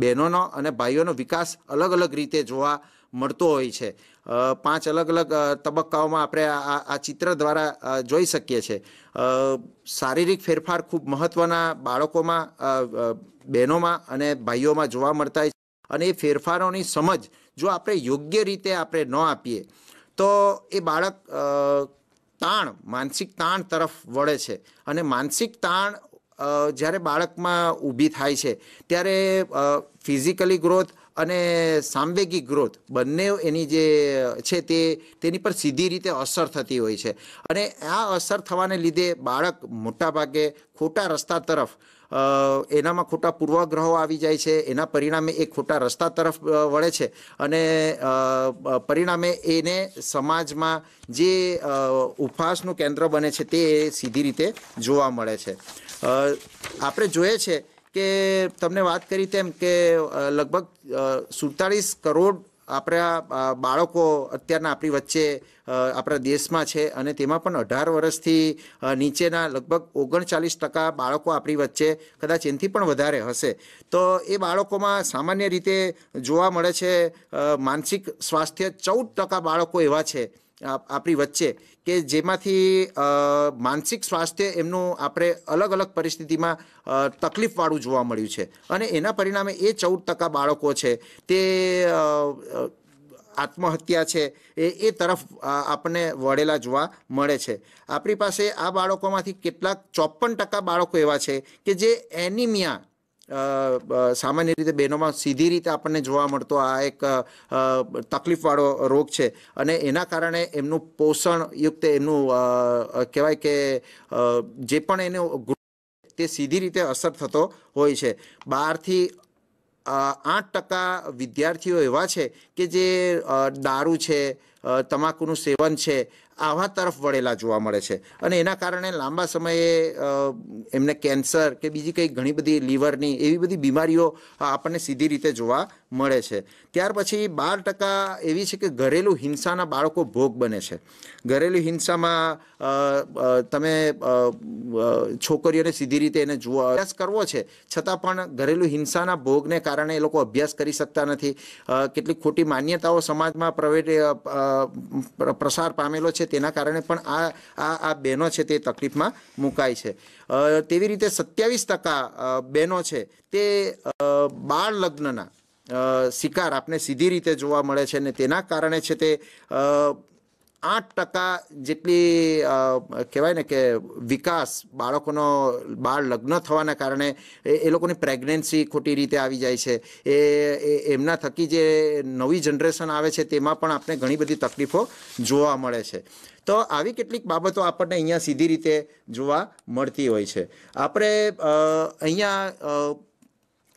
બહેનોનો અને ભાઈઓનો વિકાસ અલગ અલગ રીતે જોવા મળતો હોય છે પાંચ અલગ અલગ તબક્કાઓમાં આપણે આ ચિત્ર દ્વારા જોઈ શકીએ છીએ શારીરિક ફેરફાર ખૂબ મહત્ત્વના બાળકોમાં બહેનોમાં અને ભાઈઓમાં જોવા મળતા હોય છે અને એ ફેરફારોની સમજ જો આપણે યોગ્ય રીતે આપણે ન આપીએ તો એ બાળક તાણ માનસિક તાણ તરફ વળે છે અને માનસિક તાણ જ્યારે બાળકમાં ઊભી થાય છે ત્યારે ફિઝિકલી ગ્રોથ અને સાંવેગિક ગ્રોથ બંને એની જે છે તે તેની પર સીધી રીતે અસર થતી હોય છે અને આ અસર થવાને લીધે બાળક મોટાભાગે ખોટા રસ્તા તરફ એનામાં ખોટા પૂર્વગ્રહો આવી જાય છે એના પરિણામે એ ખોટા રસ્તા તરફ વળે છે અને પરિણામે એને સમાજમાં જે ઉપવાસનું કેન્દ્ર બને છે તે સીધી રીતે જોવા મળે છે આપણે જોઈએ છે કે તમને વાત કરી તેમ કે લગભગ સુડતાળીસ કરોડ આપણા બાળકો અત્યારના આપણી વચ્ચે આપણા દેશમાં છે અને તેમાં પણ અઢાર વર્ષથી નીચેના લગભગ ઓગણચાલીસ ટકા બાળકો આપણી વચ્ચે કદાચ એનથી પણ વધારે હશે તો એ બાળકોમાં સામાન્ય રીતે જોવા મળે છે માનસિક સ્વાસ્થ્ય ચૌદ ટકા બાળકો એવા છે આપણી વચ્ચે કે જેમાંથી માનસિક સ્વાસ્થ્ય એમનું આપણે અલગ અલગ પરિસ્થિતિમાં તકલીફવાળું જોવા મળ્યું છે અને એના પરિણામે એ ચૌદ ટકા બાળકો છે તે આત્મહત્યા છે એ એ તરફ આપણને વળેલા જોવા મળે છે આપણી પાસે આ બાળકોમાંથી કેટલાક ચોપન ટકા બાળકો એવા છે કે જે એનિમિયા સામાન્ય રીતે બહેનોમાં સીધી રીતે આપણને જોવા મળતો આ એક તકલીફવાળો રોગ છે અને એના કારણે એમનું પોષણ યુક્ત એમનું કહેવાય કે જે પણ એનું તે સીધી રીતે અસર થતો હોય છે બહારથી આઠ ટકા વિદ્યાર્થીઓ એવા છે કે જે દારૂ છે તમાકુનું સેવન છે આવા તરફ વળેલા જોવા મળે છે અને એના કારણે લાંબા સમયે એમને કેન્સર કે બીજી કંઈ ઘણી બધી લીવરની એવી બધી બીમારીઓ આપણને સીધી રીતે જોવા મળે છે ત્યાર પછી બાર ટકા એવી છે કે ઘરેલું હિંસાના બાળકો ભોગ બને છે ઘરેલું હિંસામાં તમે છોકરીઓને સીધી રીતે એને જોવા અભ્યાસ કરવો છે છતાં પણ ઘરેલું હિંસાના ભોગને કારણે એ લોકો અભ્યાસ કરી શકતા નથી કેટલીક ખોટી માન્યતાઓ સમાજમાં પ્રવેટ પ્રસાર પામેલો છે તેના કારણે પણ આ આ આ બહેનો છે તે તકલીફમાં મુકાય છે તેવી રીતે સત્યાવીસ ટકા બહેનો છે તે બાળ લગ્નના શિકાર આપને સીધી રીતે જોવા મળે છે અને તેના કારણે છે તે આઠ ટકા જેટલી કહેવાય ને કે વિકાસ બાળકોનો બાળ લગ્ન થવાના કારણે એ લોકોની પ્રેગ્નન્સી ખોટી રીતે આવી જાય છે એ એમના થકી જે નવી જનરેશન આવે છે તેમાં પણ આપણે ઘણી બધી તકલીફો જોવા મળે છે તો આવી કેટલીક બાબતો આપણને અહીંયા સીધી રીતે જોવા મળતી હોય છે આપણે અહીંયા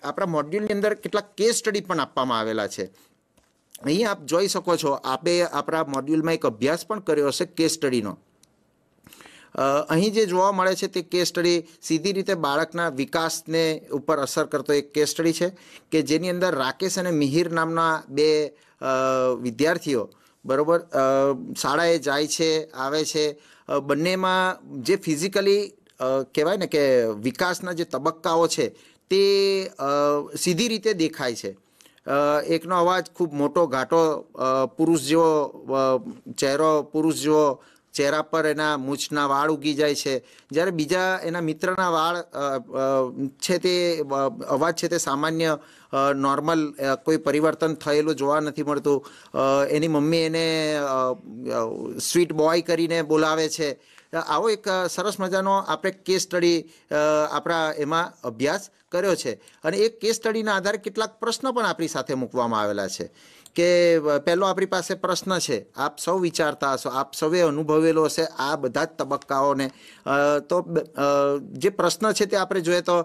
આપણા મોડ્યુલની અંદર કેટલાક કેસ સ્ટડી પણ આપવામાં આવેલા છે અહીં આપ જોઈ શકો છો આપે આપણા મોડ્યુલમાં એક અભ્યાસ પણ કર્યો હશે કેસ સ્ટડીનો અહીં જે જોવા મળે છે તે કેસ સ્ટડી સીધી રીતે બાળકના વિકાસને ઉપર અસર કરતો એક કેસ સ્ટડી છે કે જેની અંદર રાકેશ અને મિહિર નામના બે વિદ્યાર્થીઓ બરાબર શાળાએ જાય છે આવે છે બંનેમાં જે ફિઝિકલી કહેવાય ને કે વિકાસના જે તબક્કાઓ છે તે સીધી રીતે દેખાય છે એકનો અવાજ ખૂબ મોટો ઘાટો પુરુષ જેવો ચહેરો પુરુષ જેવો ચહેરા પર એના મૂછના વાળ ઉગી જાય છે જ્યારે બીજા એના મિત્રના વાળ છે તે અવાજ છે તે સામાન્ય નોર્મલ કોઈ પરિવર્તન થયેલું જોવા નથી મળતું એની મમ્મી એને સ્વીટ બોય કરીને બોલાવે છે આવો એક સરસ મજાનો આપણે કેસ સ્ટડી આપણા એમાં અભ્યાસ કર્યો છે અને એ કેસ સ્ટડીના આધારે કેટલાક પ્રશ્નો પણ આપણી સાથે મૂકવામાં આવેલા છે કે પહેલો આપણી પાસે પ્રશ્ન છે આપ સૌ વિચારતા હશો આપ સૌએ અનુભવેલો હશે આ બધા જ તબક્કાઓને તો જે પ્રશ્ન છે તે આપણે જોઈએ તો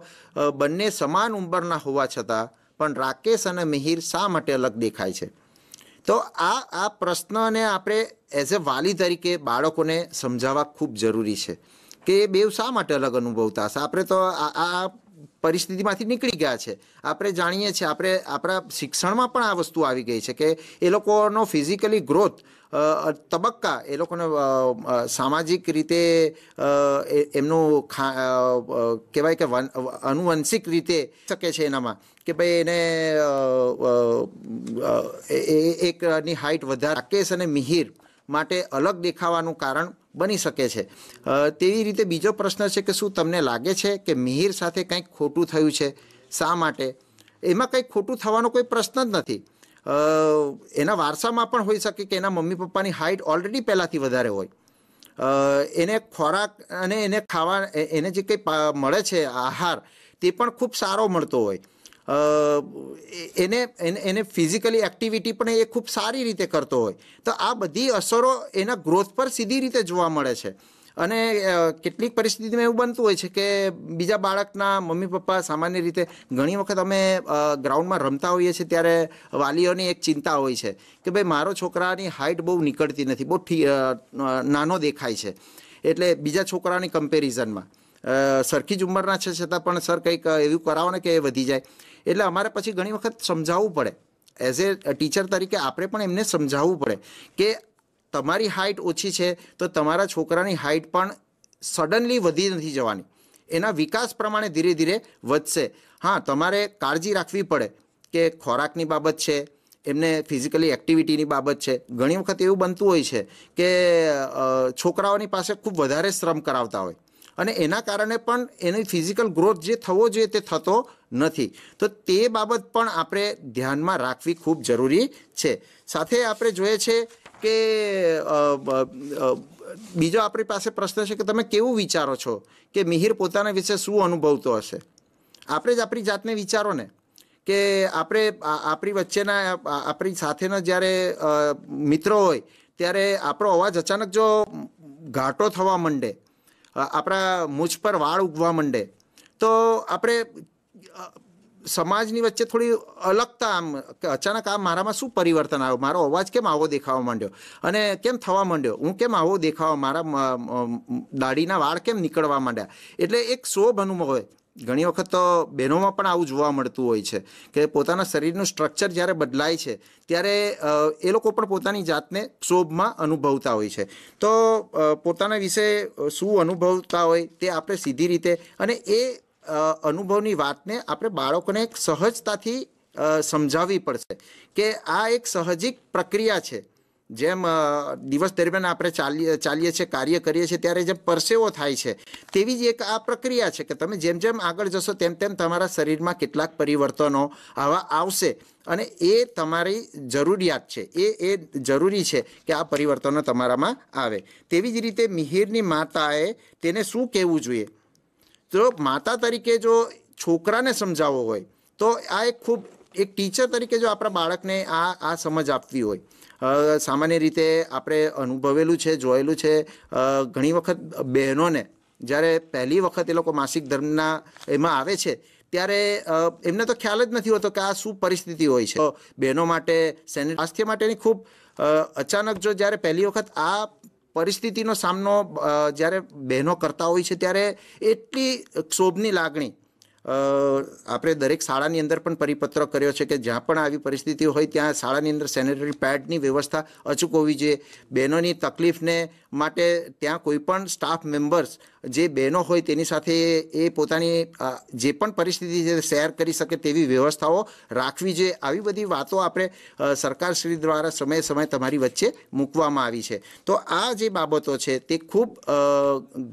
બંને સમાન ઉંમરના હોવા છતાં પણ રાકેશ અને મિહિર શા માટે અલગ દેખાય છે તો આ આ પ્રશ્નને આપણે એઝ અ વાલી તરીકે બાળકોને સમજાવવા ખૂબ જરૂરી છે કે એ બેવ શા માટે અલગ અનુભવતા હશે આપણે તો આ પરિસ્થિતિમાંથી નીકળી ગયા છે આપણે જાણીએ છીએ આપણે આપણા શિક્ષણમાં પણ આ વસ્તુ આવી ગઈ છે કે એ લોકોનો ફિઝિકલી ગ્રોથ તબક્કા એ લોકોને સામાજિક રીતે એમનું કહેવાય કે અનુવંશિક રીતે શકે છે એનામાં કે ભાઈ એને એકની હાઇટ વધારે રાકેશ અને મિહિર માટે અલગ દેખાવાનું કારણ બની શકે છે તેવી રીતે બીજો પ્રશ્ન છે કે શું તમને લાગે છે કે મિહિર સાથે કંઈક ખોટું થયું છે શા માટે એમાં કંઈક ખોટું થવાનો કોઈ પ્રશ્ન જ નથી એના વારસામાં પણ હોઈ શકે કે એના મમ્મી પપ્પાની હાઇટ ઓલરેડી પહેલાંથી વધારે હોય એને ખોરાક અને એને ખાવા એને જે કંઈ મળે છે આહાર તે પણ ખૂબ સારો મળતો હોય એને એને ફિઝિકલી એક્ટિવિટી પણ એ ખૂબ સારી રીતે કરતો હોય તો આ બધી અસરો એના ગ્રોથ પર સીધી રીતે જોવા મળે છે અને કેટલીક પરિસ્થિતિમાં એવું બનતું હોય છે કે બીજા બાળકના મમ્મી પપ્પા સામાન્ય રીતે ઘણી વખત અમે ગ્રાઉન્ડમાં રમતા હોઈએ છીએ ત્યારે વાલીઓની એક ચિંતા હોય છે કે ભાઈ મારો છોકરાની હાઇટ બહુ નીકળતી નથી બહુ નાનો દેખાય છે એટલે બીજા છોકરાની કમ્પેરિઝનમાં સરખી જ ઉંમરના છે છતાં પણ સર કંઈક એવું કરાવો ને કે એ વધી જાય એટલે અમારે પછી ઘણી વખત સમજાવવું પડે એઝ એ ટીચર તરીકે આપણે પણ એમને સમજાવવું પડે કે તમારી હાઇટ ઓછી છે તો તમારા છોકરાની હાઇટ પણ સડનલી વધી નથી જવાની એના વિકાસ પ્રમાણે ધીરે ધીરે વધશે હા તમારે કાળજી રાખવી પડે કે ખોરાકની બાબત છે એમને ફિઝિકલી એક્ટિવિટીની બાબત છે ઘણી વખત એવું બનતું હોય છે કે છોકરાઓની પાસે ખૂબ વધારે શ્રમ કરાવતા હોય અને એના કારણે પણ એની ફિઝિકલ ગ્રોથ જે થવો જોઈએ તે થતો નથી તો તે બાબત પણ આપણે ધ્યાનમાં રાખવી ખૂબ જરૂરી છે સાથે આપણે જોઈએ છે કે બીજો આપણી પાસે પ્રશ્ન છે કે તમે કેવું વિચારો છો કે મિહિર પોતાના વિશે શું અનુભવતો હશે આપણે જ આપણી જાતને વિચારો ને કે આપણે આપણી વચ્ચેના આપણી સાથેના જ્યારે મિત્રો હોય ત્યારે આપણો અવાજ અચાનક જો ઘાટો થવા માંડે આપણા મૂછ પર વાળ ઉગવા માંડે તો આપણે સમાજની વચ્ચે થોડી અલગતા આમ કે અચાનક આ મારામાં શું પરિવર્તન આવ્યું મારો અવાજ કેમ આવો દેખાવા માંડ્યો અને કેમ થવા માંડ્યો હું કેમ આવો દેખાવા મારા દાઢીના વાળ કેમ નીકળવા માંડ્યા એટલે એક શોભ અનુભવ હોય ઘણી વખત તો બહેનોમાં પણ આવું જોવા મળતું હોય છે કે પોતાના શરીરનું સ્ટ્રક્ચર જ્યારે બદલાય છે ત્યારે એ લોકો પણ પોતાની જાતને શોભમાં અનુભવતા હોય છે તો પોતાના વિશે શું અનુભવતા હોય તે આપણે સીધી રીતે અને એ અનુભવની વાતને આપણે બાળકોને એક સહજતાથી સમજાવવી પડશે કે આ એક સહજિક પ્રક્રિયા છે જેમ દિવસ દરમિયાન આપણે ચાલીએ ચાલીએ છીએ કાર્ય કરીએ છીએ ત્યારે જેમ પરસેવો થાય છે તેવી જ એક આ પ્રક્રિયા છે કે તમે જેમ જેમ આગળ જશો તેમ તેમ તમારા શરીરમાં કેટલાક પરિવર્તનો આવા આવશે અને એ તમારી જરૂરિયાત છે એ એ જરૂરી છે કે આ પરિવર્તનો તમારામાં આવે તેવી જ રીતે મિહિરની માતાએ તેને શું કહેવું જોઈએ તો માતા તરીકે જો છોકરાને સમજાવવો હોય તો આ એક ખૂબ એક ટીચર તરીકે જો આપણા બાળકને આ આ સમજ આપવી હોય સામાન્ય રીતે આપણે અનુભવેલું છે જોયેલું છે ઘણી વખત બહેનોને જ્યારે પહેલી વખત એ લોકો માસિક ધર્મના એમાં આવે છે ત્યારે એમને તો ખ્યાલ જ નથી હોતો કે આ શું પરિસ્થિતિ હોય છે બહેનો માટે સ્વાસ્થ્ય માટેની ખૂબ અચાનક જો જ્યારે પહેલી વખત આ પરિસ્થિતિનો સામનો જ્યારે બહેનો કરતા હોય છે ત્યારે એટલી ક્ષોભની લાગણી આપણે દરેક શાળાની અંદર પણ પરિપત્ર કર્યો છે કે જ્યાં પણ આવી પરિસ્થિતિ હોય ત્યાં શાળાની અંદર સેનેટરી પેડની વ્યવસ્થા અચૂક હોવી જોઈએ બહેનોની તકલીફને માટે ત્યાં કોઈ પણ સ્ટાફ મેમ્બર્સ જે બહેનો હોય તેની સાથે એ પોતાની જે પણ પરિસ્થિતિ છે શેર કરી શકે તેવી વ્યવસ્થાઓ રાખવી જોઈએ આવી બધી વાતો આપણે સરકારશ્રી દ્વારા સમયે સમયે તમારી વચ્ચે મૂકવામાં આવી છે તો આ જે બાબતો છે તે ખૂબ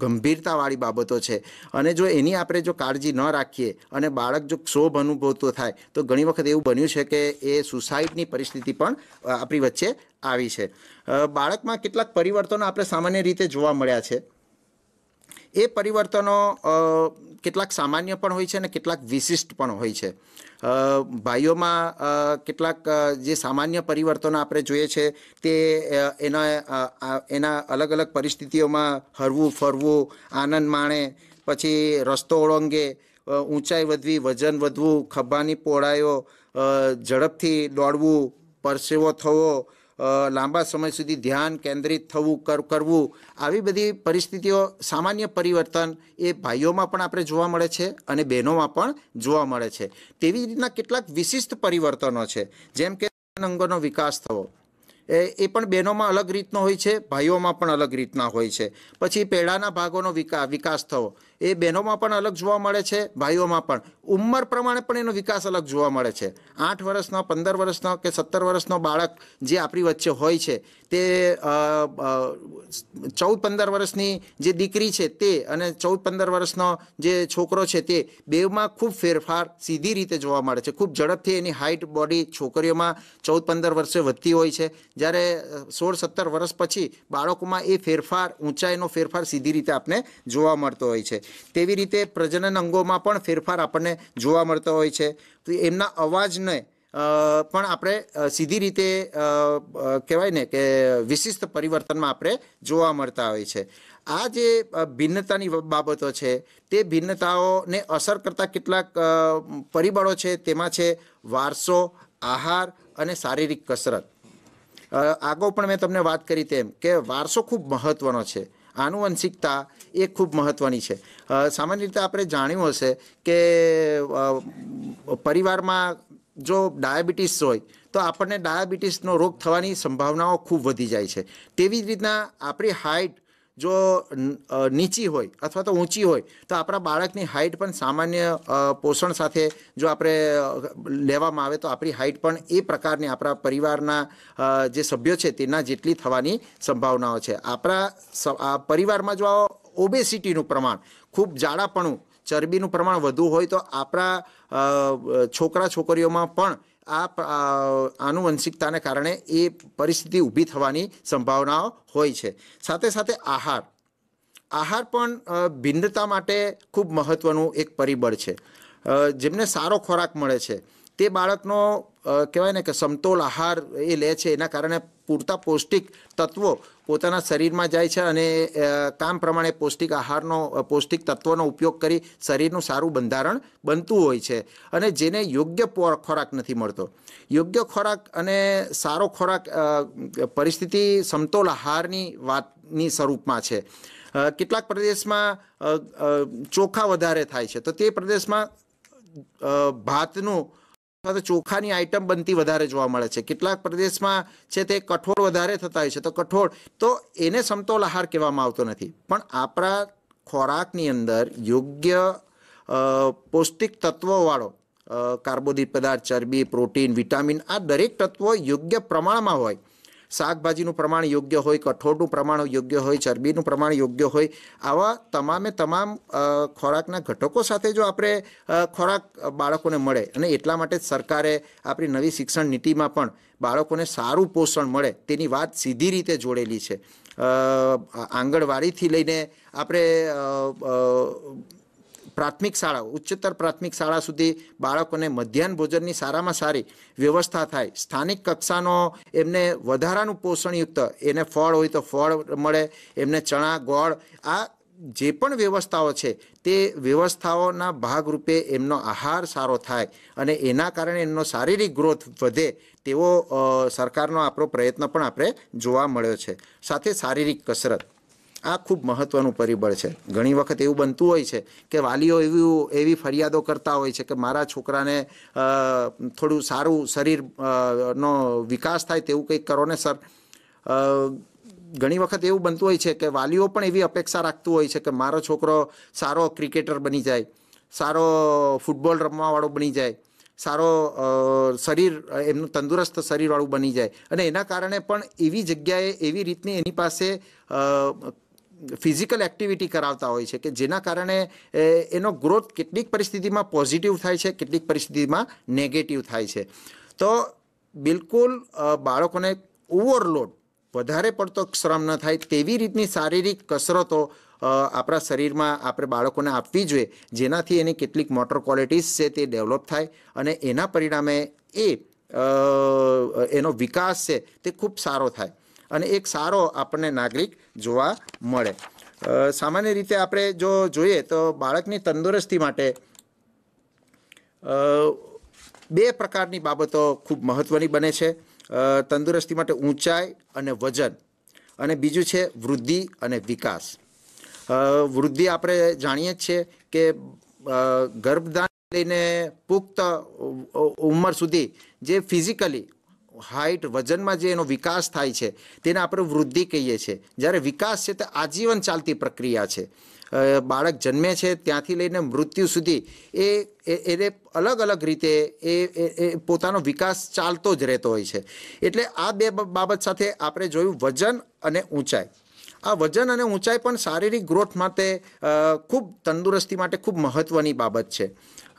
ગંભીરતાવાળી બાબતો છે અને જો એની આપણે જો કાળજી ન રાખીએ અને બાળક જો ક્ષોભ અનુભવતો થાય તો ઘણી વખત એવું બન્યું છે કે એ સુસાઇડની પરિસ્થિતિ પણ આપણી વચ્ચે આવી છે બાળકમાં કેટલાક પરિવર્તનો આપણે સામાન્ય રીતે જોવા મળ્યા છે એ પરિવર્તનો કેટલાક સામાન્ય પણ હોય છે અને કેટલાક વિશિષ્ટ પણ હોય છે ભાઈઓમાં કેટલાક જે સામાન્ય પરિવર્તનો આપણે જોઈએ છે તે એના એના અલગ અલગ પરિસ્થિતિઓમાં હરવું ફરવું આનંદ માણે પછી રસ્તો ઓળંગે ઊંચાઈ વધવી વજન વધવું ખભાની પહોળાઈઓ ઝડપથી દોડવું પરસેવો થવો લાંબા સમય સુધી ધ્યાન કેન્દ્રિત થવું કરવું આવી બધી પરિસ્થિતિઓ સામાન્ય પરિવર્તન એ ભાઈઓમાં પણ આપણે જોવા મળે છે અને બહેનોમાં પણ જોવા મળે છે તેવી રીતના કેટલાક વિશિષ્ટ પરિવર્તનો છે જેમ કે અંગોનો વિકાસ થવો એ એ પણ બહેનોમાં અલગ રીતનો હોય છે ભાઈઓમાં પણ અલગ રીતના હોય છે પછી પેડાના ભાગોનો વિકા વિકાસ થવો એ બહેનોમાં પણ અલગ જોવા મળે છે ભાઈઓમાં પણ ઉંમર પ્રમાણે પણ એનો વિકાસ અલગ જોવા મળે છે આઠ વર્ષનો પંદર વર્ષનો કે સત્તર વર્ષનો બાળક જે આપણી વચ્ચે હોય છે તે ચૌદ પંદર વર્ષની જે દીકરી છે તે અને ચૌદ પંદર વર્ષનો જે છોકરો છે તે બેમાં ખૂબ ફેરફાર સીધી રીતે જોવા મળે છે ખૂબ ઝડપથી એની હાઇટ બોડી છોકરીઓમાં ચૌદ પંદર વર્ષે વધતી હોય છે જ્યારે સોળ સત્તર વર્ષ પછી બાળકોમાં એ ફેરફાર ઊંચાઈનો ફેરફાર સીધી રીતે આપણે જોવા મળતો હોય છે તેવી રીતે પ્રજનન અંગોમાં પણ ફેરફાર આપણને જોવા મળતો હોય છે તો એમના અવાજને પણ આપણે સીધી રીતે કહેવાય ને કે વિશિષ્ટ પરિવર્તનમાં આપણે જોવા મળતા હોય છે આ જે ભિન્નતાની બાબતો છે તે ભિન્નતાઓને અસર કરતા કેટલાક પરિબળો છે તેમાં છે વારસો આહાર અને શારીરિક કસરત આગળ પણ મેં તમને વાત કરી તેમ કે વારસો ખૂબ મહત્ત્વનો છે આનુવંશિકતા એ ખૂબ મહત્ત્વની છે સામાન્ય રીતે આપણે જાણ્યું હશે કે પરિવારમાં જો ડાયાબિટીસ હોય તો આપણને ડાયાબિટીસનો રોગ થવાની સંભાવનાઓ ખૂબ વધી જાય છે તેવી જ રીતના આપણી હાઇટ જો નીચી હોય અથવા તો ઊંચી હોય તો આપણા બાળકની હાઇટ પણ સામાન્ય પોષણ સાથે જો આપણે લેવામાં આવે તો આપણી હાઇટ પણ એ પ્રકારની આપણા પરિવારના જે સભ્યો છે તેના જેટલી થવાની સંભાવનાઓ છે આપણા પરિવારમાં જો ઓબેસિટીનું પ્રમાણ ખૂબ જાડાપણું ચરબીનું પ્રમાણ વધુ હોય તો આપણા છોકરા છોકરીઓમાં પણ આ આનુવંશિકતાને કારણે એ પરિસ્થિતિ ઊભી થવાની સંભાવનાઓ હોય છે સાથે સાથે આહાર આહાર પણ ભિન્નતા માટે ખૂબ મહત્ત્વનું એક પરિબળ છે જેમને સારો ખોરાક મળે છે તે બાળકનો કહેવાય ને કે સમતોલ આહાર એ લે છે એના કારણે પૂરતા પૌષ્ટિક તત્વો પોતાના શરીરમાં જાય છે અને કામ પ્રમાણે પૌષ્ટિક આહારનો પૌષ્ટિક તત્વોનો ઉપયોગ કરી શરીરનું સારું બંધારણ બનતું હોય છે અને જેને યોગ્ય ખોરાક નથી મળતો યોગ્ય ખોરાક અને સારો ખોરાક પરિસ્થિતિ સમતોલ આહારની વાતની સ્વરૂપમાં છે કેટલાક પ્રદેશમાં ચોખા વધારે થાય છે તો તે પ્રદેશમાં ભાતનું અથવા તો ચોખાની આઇટમ બનતી વધારે જોવા મળે છે કેટલાક પ્રદેશમાં છે તે કઠોળ વધારે થતા હોય છે તો કઠોળ તો એને સમતોલ આહાર કહેવામાં આવતો નથી પણ આપણા ખોરાકની અંદર યોગ્ય પૌષ્ટિક તત્વોવાળો કાર્બોદિત પદાર્થ ચરબી પ્રોટીન વિટામિન આ દરેક તત્વો યોગ્ય પ્રમાણમાં હોય શાકભાજીનું પ્રમાણ યોગ્ય હોય કઠોળનું પ્રમાણ યોગ્ય હોય ચરબીનું પ્રમાણ યોગ્ય હોય આવા તમામે તમામ ખોરાકના ઘટકો સાથે જો આપણે ખોરાક બાળકોને મળે અને એટલા માટે જ સરકારે આપણી નવી શિક્ષણ નીતિમાં પણ બાળકોને સારું પોષણ મળે તેની વાત સીધી રીતે જોડેલી છે આંગણવાડીથી લઈને આપણે પ્રાથમિક શાળાઓ ઉચ્ચતર પ્રાથમિક શાળા સુધી બાળકોને મધ્યાહન ભોજનની સારામાં સારી વ્યવસ્થા થાય સ્થાનિક કક્ષાનો એમને વધારાનું પોષણયુક્ત એને ફળ હોય તો ફળ મળે એમને ચણા ગોળ આ જે પણ વ્યવસ્થાઓ છે તે વ્યવસ્થાઓના ભાગરૂપે એમનો આહાર સારો થાય અને એના કારણે એમનો શારીરિક ગ્રોથ વધે તેવો સરકારનો આપણો પ્રયત્ન પણ આપણે જોવા મળ્યો છે સાથે શારીરિક કસરત આ ખૂબ મહત્વનું પરિબળ છે ઘણી વખત એવું બનતું હોય છે કે વાલીઓ એવી એવી ફરિયાદો કરતા હોય છે કે મારા છોકરાને થોડું સારું શરીર નો વિકાસ થાય તેવું કંઈક કરો ને સર ઘણી વખત એવું બનતું હોય છે કે વાલીઓ પણ એવી અપેક્ષા રાખતું હોય છે કે મારો છોકરો સારો ક્રિકેટર બની જાય સારો ફૂટબોલ રમવાવાળો બની જાય સારો શરીર એમનું તંદુરસ્ત શરીરવાળું બની જાય અને એના કારણે પણ એવી જગ્યાએ એવી રીતની એની પાસે ફિઝિકલ એક્ટિવિટી કરાવતા હોય છે કે જેના કારણે એનો ગ્રોથ કેટલીક પરિસ્થિતિમાં પોઝિટિવ થાય છે કેટલીક પરિસ્થિતિમાં નેગેટિવ થાય છે તો બિલકુલ બાળકોને ઓવરલોડ વધારે પડતો શ્રમ ન થાય તેવી રીતની શારીરિક કસરતો આપણા શરીરમાં આપણે બાળકોને આપવી જોઈએ જેનાથી એની કેટલીક મોટર ક્વોલિટીઝ છે તે ડેવલપ થાય અને એના પરિણામે એ એનો વિકાસ છે તે ખૂબ સારો થાય અને એક સારો આપણને નાગરિક જોવા મળે સામાન્ય રીતે આપણે જો જોઈએ તો બાળકની તંદુરસ્તી માટે બે પ્રકારની બાબતો ખૂબ મહત્ત્વની બને છે તંદુરસ્તી માટે ઊંચાઈ અને વજન અને બીજું છે વૃદ્ધિ અને વિકાસ વૃદ્ધિ આપણે જાણીએ જ છીએ કે ગર્ભદાન લઈને પુખ્ત ઉંમર સુધી જે ફિઝિકલી હાઇટ વજનમાં જે એનો વિકાસ થાય છે તેને આપણે વૃદ્ધિ કહીએ છીએ જ્યારે વિકાસ છે તે આજીવન ચાલતી પ્રક્રિયા છે બાળક જન્મે છે ત્યાંથી લઈને મૃત્યુ સુધી એ એને અલગ અલગ રીતે એ પોતાનો વિકાસ ચાલતો જ રહેતો હોય છે એટલે આ બે બાબત સાથે આપણે જોયું વજન અને ઊંચાઈ આ વજન અને ઊંચાઈ પણ શારીરિક ગ્રોથ માટે ખૂબ તંદુરસ્તી માટે ખૂબ મહત્ત્વની બાબત છે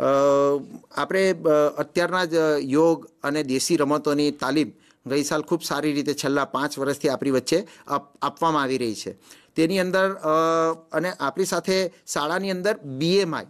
આપણે અત્યારના જ યોગ અને દેશી રમતોની તાલીમ ગઈ સાલ ખૂબ સારી રીતે છેલ્લા પાંચ વર્ષથી આપણી વચ્ચે આપવામાં આવી રહી છે તેની અંદર અને આપણી સાથે શાળાની અંદર બીએમઆઈ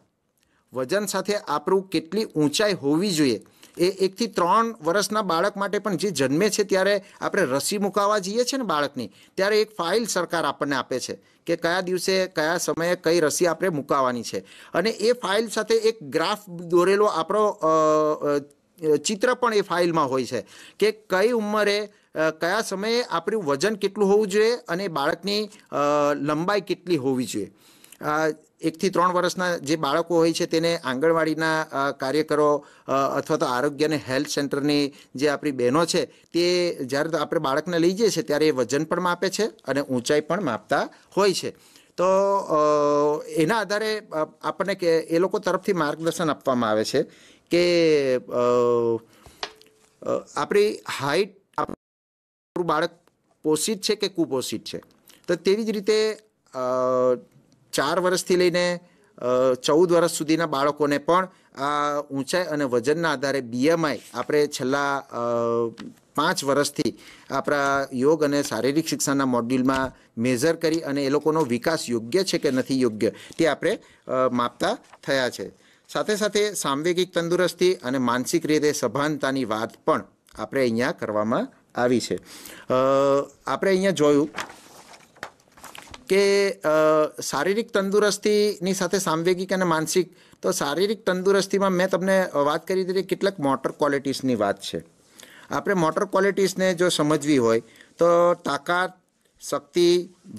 વજન સાથે આપણું કેટલી ઊંચાઈ હોવી જોઈએ એ એકથી ત્રણ વર્ષના બાળક માટે પણ જે જન્મે છે ત્યારે આપણે રસી મુકાવા જઈએ છીએ ને બાળકની ત્યારે એક ફાઇલ સરકાર આપણને આપે છે કે કયા દિવસે કયા સમયે કઈ રસી આપણે મુકાવાની છે અને એ ફાઇલ સાથે એક ગ્રાફ દોરેલો આપણો ચિત્ર પણ એ ફાઇલમાં હોય છે કે કઈ ઉંમરે કયા સમયે આપણું વજન કેટલું હોવું જોઈએ અને બાળકની લંબાઈ કેટલી હોવી જોઈએ એકથી ત્રણ વર્ષના જે બાળકો હોય છે તેને આંગણવાડીના કાર્યકરો અથવા તો આરોગ્ય અને હેલ્થ સેન્ટરની જે આપણી બહેનો છે તે જ્યારે આપણે બાળકને લઈ જઈએ છીએ ત્યારે એ વજન પણ માપે છે અને ઊંચાઈ પણ માપતા હોય છે તો એના આધારે આપણને કે એ લોકો તરફથી માર્ગદર્શન આપવામાં આવે છે કે આપણી હાઈટ આપણું બાળક પોષિત છે કે કુપોષિત છે તો તેવી જ રીતે ચાર વર્ષથી લઈને ચૌદ વર્ષ સુધીના બાળકોને પણ આ ઊંચાઈ અને વજનના આધારે બીએમઆઈ આપણે છેલ્લા પાંચ વર્ષથી આપણા યોગ અને શારીરિક શિક્ષણના મોડ્યુલમાં મેઝર કરી અને એ લોકોનો વિકાસ યોગ્ય છે કે નથી યોગ્ય તે આપણે માપતા થયા છે સાથે સાથે સાંવેગિક તંદુરસ્તી અને માનસિક રીતે સભાનતાની વાત પણ આપણે અહીંયા કરવામાં આવી છે આપણે અહીંયા જોયું કે શારીરિક તંદુરસ્તીની સાથે સાંવેગિક અને માનસિક તો શારીરિક તંદુરસ્તીમાં મેં તમને વાત કરી હતી કેટલાક મોટર ક્વોલિટીઝની વાત છે આપણે મોટર ક્વોલિટીસને જો સમજવી હોય તો તાકાત શક્તિ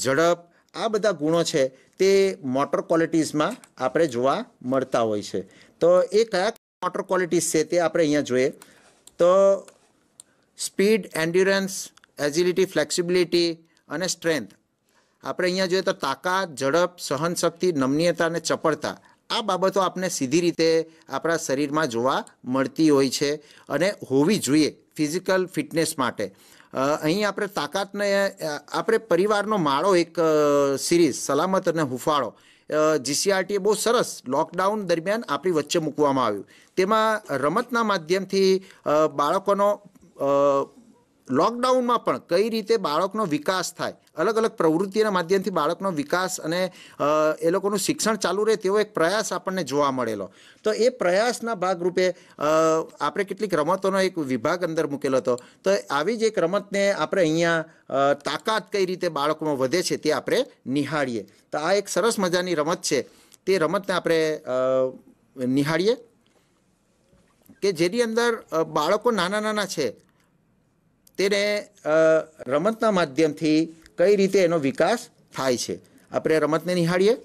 ઝડપ આ બધા ગુણો છે તે મોટર ક્વોલિટીઝમાં આપણે જોવા મળતા હોય છે તો એ કયા મોટર ક્વોલિટીસ છે તે આપણે અહીંયા જોઈએ તો સ્પીડ એન્ડ્યુરન્સ એજિલિટી ફ્લેક્સિબિલિટી અને સ્ટ્રેન્થ આપણે અહીંયા જોઈએ તો તાકાત ઝડપ સહનશક્તિ નમનીયતા અને ચપળતા આ બાબતો આપણે સીધી રીતે આપણા શરીરમાં જોવા મળતી હોય છે અને હોવી જોઈએ ફિઝિકલ ફિટનેસ માટે અહીં આપણે તાકાતને આપણે પરિવારનો માળો એક સિરીઝ સલામત અને હુફાળો જીસીઆરટીએ બહુ સરસ લોકડાઉન દરમિયાન આપણી વચ્ચે મૂકવામાં આવ્યું તેમાં રમતના માધ્યમથી બાળકોનો લોકડાઉનમાં પણ કઈ રીતે બાળકનો વિકાસ થાય અલગ અલગ પ્રવૃત્તિના માધ્યમથી બાળકનો વિકાસ અને એ લોકોનું શિક્ષણ ચાલુ રહે તેવો એક પ્રયાસ આપણને જોવા મળેલો તો એ પ્રયાસના ભાગરૂપે આપણે કેટલીક રમતોનો એક વિભાગ અંદર મૂકેલો હતો તો આવી જ એક રમતને આપણે અહીંયા તાકાત કઈ રીતે બાળકોમાં વધે છે તે આપણે નિહાળીએ તો આ એક સરસ મજાની રમત છે તે રમતને આપણે નિહાળીએ કે જેની અંદર બાળકો નાના નાના છે તેને રમતના માધ્યમથી કઈ રીતે એનો વિકાસ થાય છે આપણે રમતને નિહાળીએ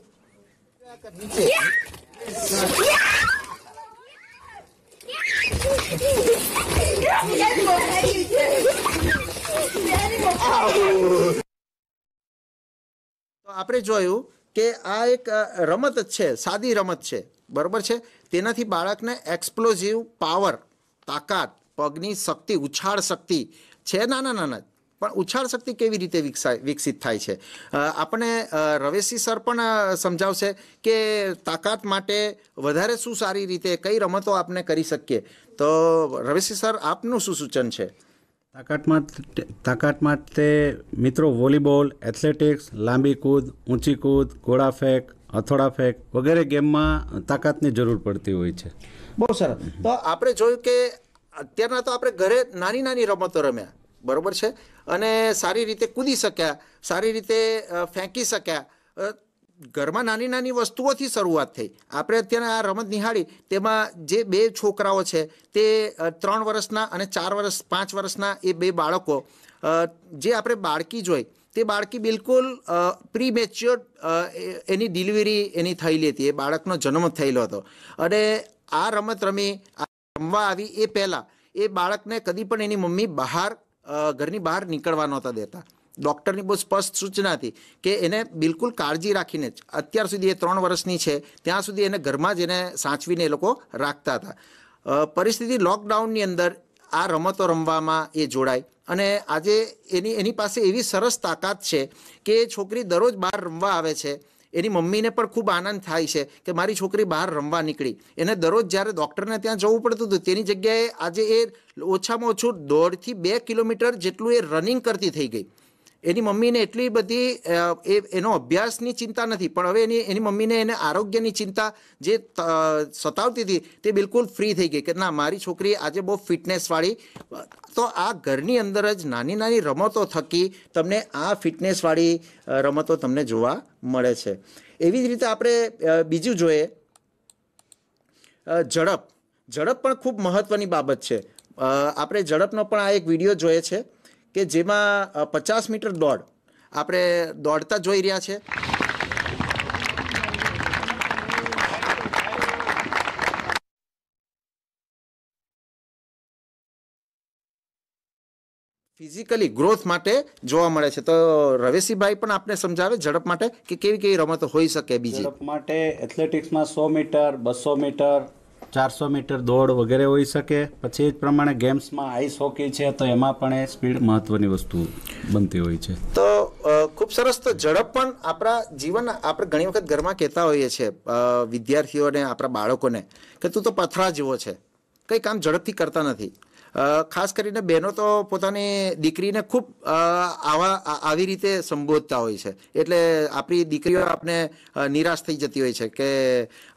તો આપણે જોયું કે આ એક રમત જ છે સાદી રમત છે બરાબર છે તેનાથી બાળકને એક્સપ્લોઝિવ પાવર તાકાત પગની શક્તિ ઉછાળ શક્તિ છે નાના નાના પણ ઉછાળ શક્તિ કેવી રીતે વિકસાય વિકસિત થાય છે આપણે રવેશી સર પણ સમજાવશે કે તાકાત માટે વધારે શું સારી રીતે કઈ રમતો આપણે કરી શકીએ તો રવેશી સર આપનું શું સૂચન છે તાકાત માટે તાકાત માટે મિત્રો વોલીબોલ એથ્લેટિક્સ લાંબી કૂદ ઊંચી કૂદ ઘોડા ફેંક હથોડા ફેંક વગેરે ગેમમાં તાકાતની જરૂર પડતી હોય છે બહુ સરસ તો આપણે જોયું કે અત્યારના તો આપણે ઘરે નાની નાની રમતો રમ્યા બરાબર છે અને સારી રીતે કૂદી શક્યા સારી રીતે ફેંકી શક્યા ઘરમાં નાની નાની વસ્તુઓથી શરૂઆત થઈ આપણે અત્યારે આ રમત નિહાળી તેમાં જે બે છોકરાઓ છે તે ત્રણ વર્ષના અને ચાર વર્ષ પાંચ વર્ષના એ બે બાળકો જે આપણે બાળકી જોઈ તે બાળકી બિલકુલ પ્રી મેચ્યોર એની ડિલિવરી એની થયેલી હતી એ બાળકનો જન્મ થયેલો હતો અને આ રમત રમી રમવા આવી એ પહેલાં એ બાળકને કદી પણ એની મમ્મી બહાર ઘરની બહાર નીકળવા નહોતા દેતા ડૉક્ટરની બહુ સ્પષ્ટ સૂચના હતી કે એને બિલકુલ કાળજી રાખીને જ અત્યાર સુધી એ ત્રણ વર્ષની છે ત્યાં સુધી એને ઘરમાં જ એને સાચવીને એ લોકો રાખતા હતા પરિસ્થિતિ લોકડાઉનની અંદર આ રમતો રમવામાં એ જોડાય અને આજે એની એની પાસે એવી સરસ તાકાત છે કે એ છોકરી દરરોજ બહાર રમવા આવે છે એની મમ્મીને પણ ખૂબ આનંદ થાય છે કે મારી છોકરી બહાર રમવા નીકળી એને દરરોજ જ્યારે ડૉક્ટરને ત્યાં જવું પડતું હતું તેની જગ્યાએ આજે એ ઓછામાં ઓછું દોઢથી બે કિલોમીટર જેટલું એ રનિંગ કરતી થઈ ગઈ એની મમ્મીને એટલી બધી એ એનો અભ્યાસની ચિંતા નથી પણ હવે એની એની મમ્મીને એને આરોગ્યની ચિંતા જે સતાવતી હતી તે બિલકુલ ફ્રી થઈ ગઈ કે ના મારી છોકરી આજે બહુ ફિટનેસવાળી તો આ ઘરની અંદર જ નાની નાની રમતો થકી તમને આ ફિટનેસવાળી રમતો તમને જોવા મળે છે એવી જ રીતે આપણે બીજું જોઈએ ઝડપ ઝડપ પણ ખૂબ મહત્ત્વની બાબત છે આપણે ઝડપનો પણ આ એક વિડીયો જોઈએ છે કે જેમાં પચાસ મીટર દોડ આપણે દોડતા જોઈ રહ્યા છે ફિઝિકલી ગ્રોથ માટે જોવા મળે છે તો રવેશીભાઈ પણ આપને સમજાવે ઝડપ માટે કે કેવી કેવી રમતો હોઈ શકે બીજી ઝડપ માટે એથ્લેટિક્સમાં સો મીટર બસો મીટર ચારસો મીટર દોડ વગેરે હોઈ શકે પછી એ જ પ્રમાણે ગેમ્સમાં આઈસ હોકી છે તો એમાં પણ એ સ્પીડ મહત્વની વસ્તુ બનતી હોય છે તો ખૂબ સરસ તો ઝડપ પણ આપણા જીવન આપણે ઘણી વખત ઘરમાં કહેતા હોઈએ છીએ વિદ્યાર્થીઓને આપણા બાળકોને કે તું તો પથરા જેવો છે કંઈ કામ ઝડપથી કરતા નથી ખાસ કરીને બહેનો તો પોતાની દીકરીને ખૂબ આવા આવી રીતે સંબોધતા હોય છે એટલે આપણી દીકરીઓ આપણે નિરાશ થઈ જતી હોય છે કે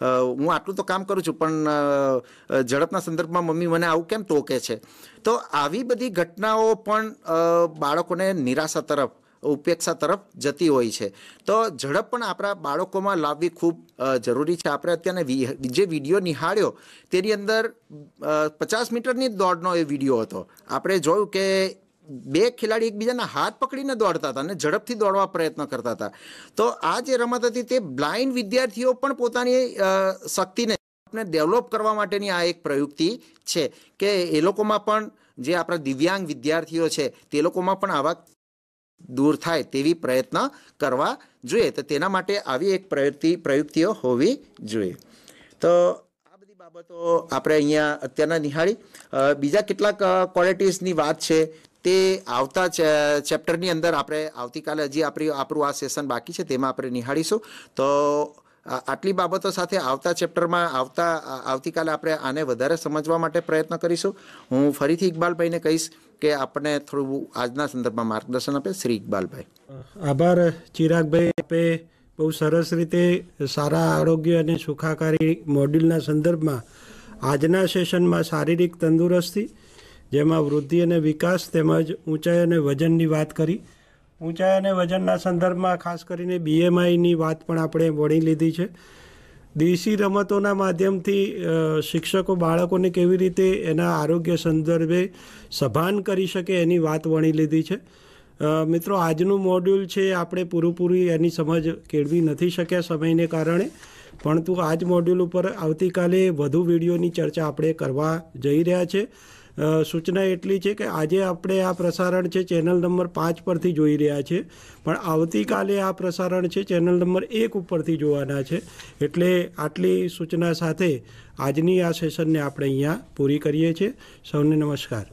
હું આટલું તો કામ કરું છું પણ ઝડપના સંદર્ભમાં મમ્મી મને આવું કેમ તોકે છે તો આવી બધી ઘટનાઓ પણ બાળકોને નિરાશા તરફ ઉપેક્ષા તરફ જતી હોય છે તો ઝડપ પણ આપણા બાળકોમાં લાવવી ખૂબ જરૂરી છે આપણે અત્યારે જે વિડીયો નિહાળ્યો તેની અંદર પચાસ મીટરની જ દોડનો એ વિડીયો હતો આપણે જોયું કે બે ખેલાડી એકબીજાના હાથ પકડીને દોડતા હતા અને ઝડપથી દોડવા પ્રયત્ન કરતા હતા તો આ જે રમત હતી તે બ્લાઇન્ડ વિદ્યાર્થીઓ પણ પોતાની શક્તિને આપણે ડેવલપ કરવા માટેની આ એક પ્રયુક્તિ છે કે એ લોકોમાં પણ જે આપણા દિવ્યાંગ વિદ્યાર્થીઓ છે તે લોકોમાં પણ આવા દૂર થાય તેવી પ્રયત્ન કરવા જોઈએ તો તેના માટે આવી એક પ્રયુક્તિ પ્રયુક્તિઓ હોવી જોઈએ તો આ બધી બાબતો આપણે અહીંયા અત્યારના નિહાળી બીજા કેટલાક ક્વોલિટીઝની વાત છે તે આવતા ચેપ્ટરની અંદર આપણે આવતીકાલે હજી આપણી આપણું આ સેશન બાકી છે તેમાં આપણે નિહાળીશું તો આટલી બાબતો સાથે આવતા ચેપ્ટરમાં આવતા આવતીકાલે આપણે આને વધારે સમજવા માટે પ્રયત્ન કરીશું હું ફરીથી ઇકબાલભાઈને કહીશ કે આપણે થોડું આજના સંદર્ભમાં માર્ગદર્શન આપે શ્રી ઇકબાલભાઈ આભાર ચિરાગભાઈ આપે બહુ સરસ રીતે સારા આરોગ્ય અને સુખાકારી મોડ્યુલના સંદર્ભમાં આજના સેશનમાં શારીરિક તંદુરસ્તી જેમાં વૃદ્ધિ અને વિકાસ તેમજ ઊંચાઈ અને વજનની વાત કરી ઊંચાઈ અને વજનના સંદર્ભમાં ખાસ કરીને બીએમઆઈની વાત પણ આપણે વણી લીધી છે દેશી રમતોના માધ્યમથી શિક્ષકો બાળકોને કેવી રીતે એના આરોગ્ય સંદર્ભે સભાન કરી શકે એની વાત વણી લીધી છે મિત્રો આજનું મોડ્યુલ છે આપણે પૂરેપૂરી એની સમજ કેળવી નથી શક્યા સમયને કારણે પરંતુ આજ મોડ્યુલ ઉપર આવતીકાલે વધુ વિડીયોની ચર્ચા આપણે કરવા જઈ રહ્યા છે સૂચના એટલી છે કે આજે આપણે આ પ્રસારણ છે ચેનલ નંબર પાંચ પરથી જોઈ રહ્યા છે પણ આવતીકાલે આ પ્રસારણ છે ચેનલ નંબર એક ઉપરથી જોવાના છે એટલે આટલી સૂચના સાથે આજની આ સેશનને આપણે અહીંયા પૂરી કરીએ છીએ સૌને નમસ્કાર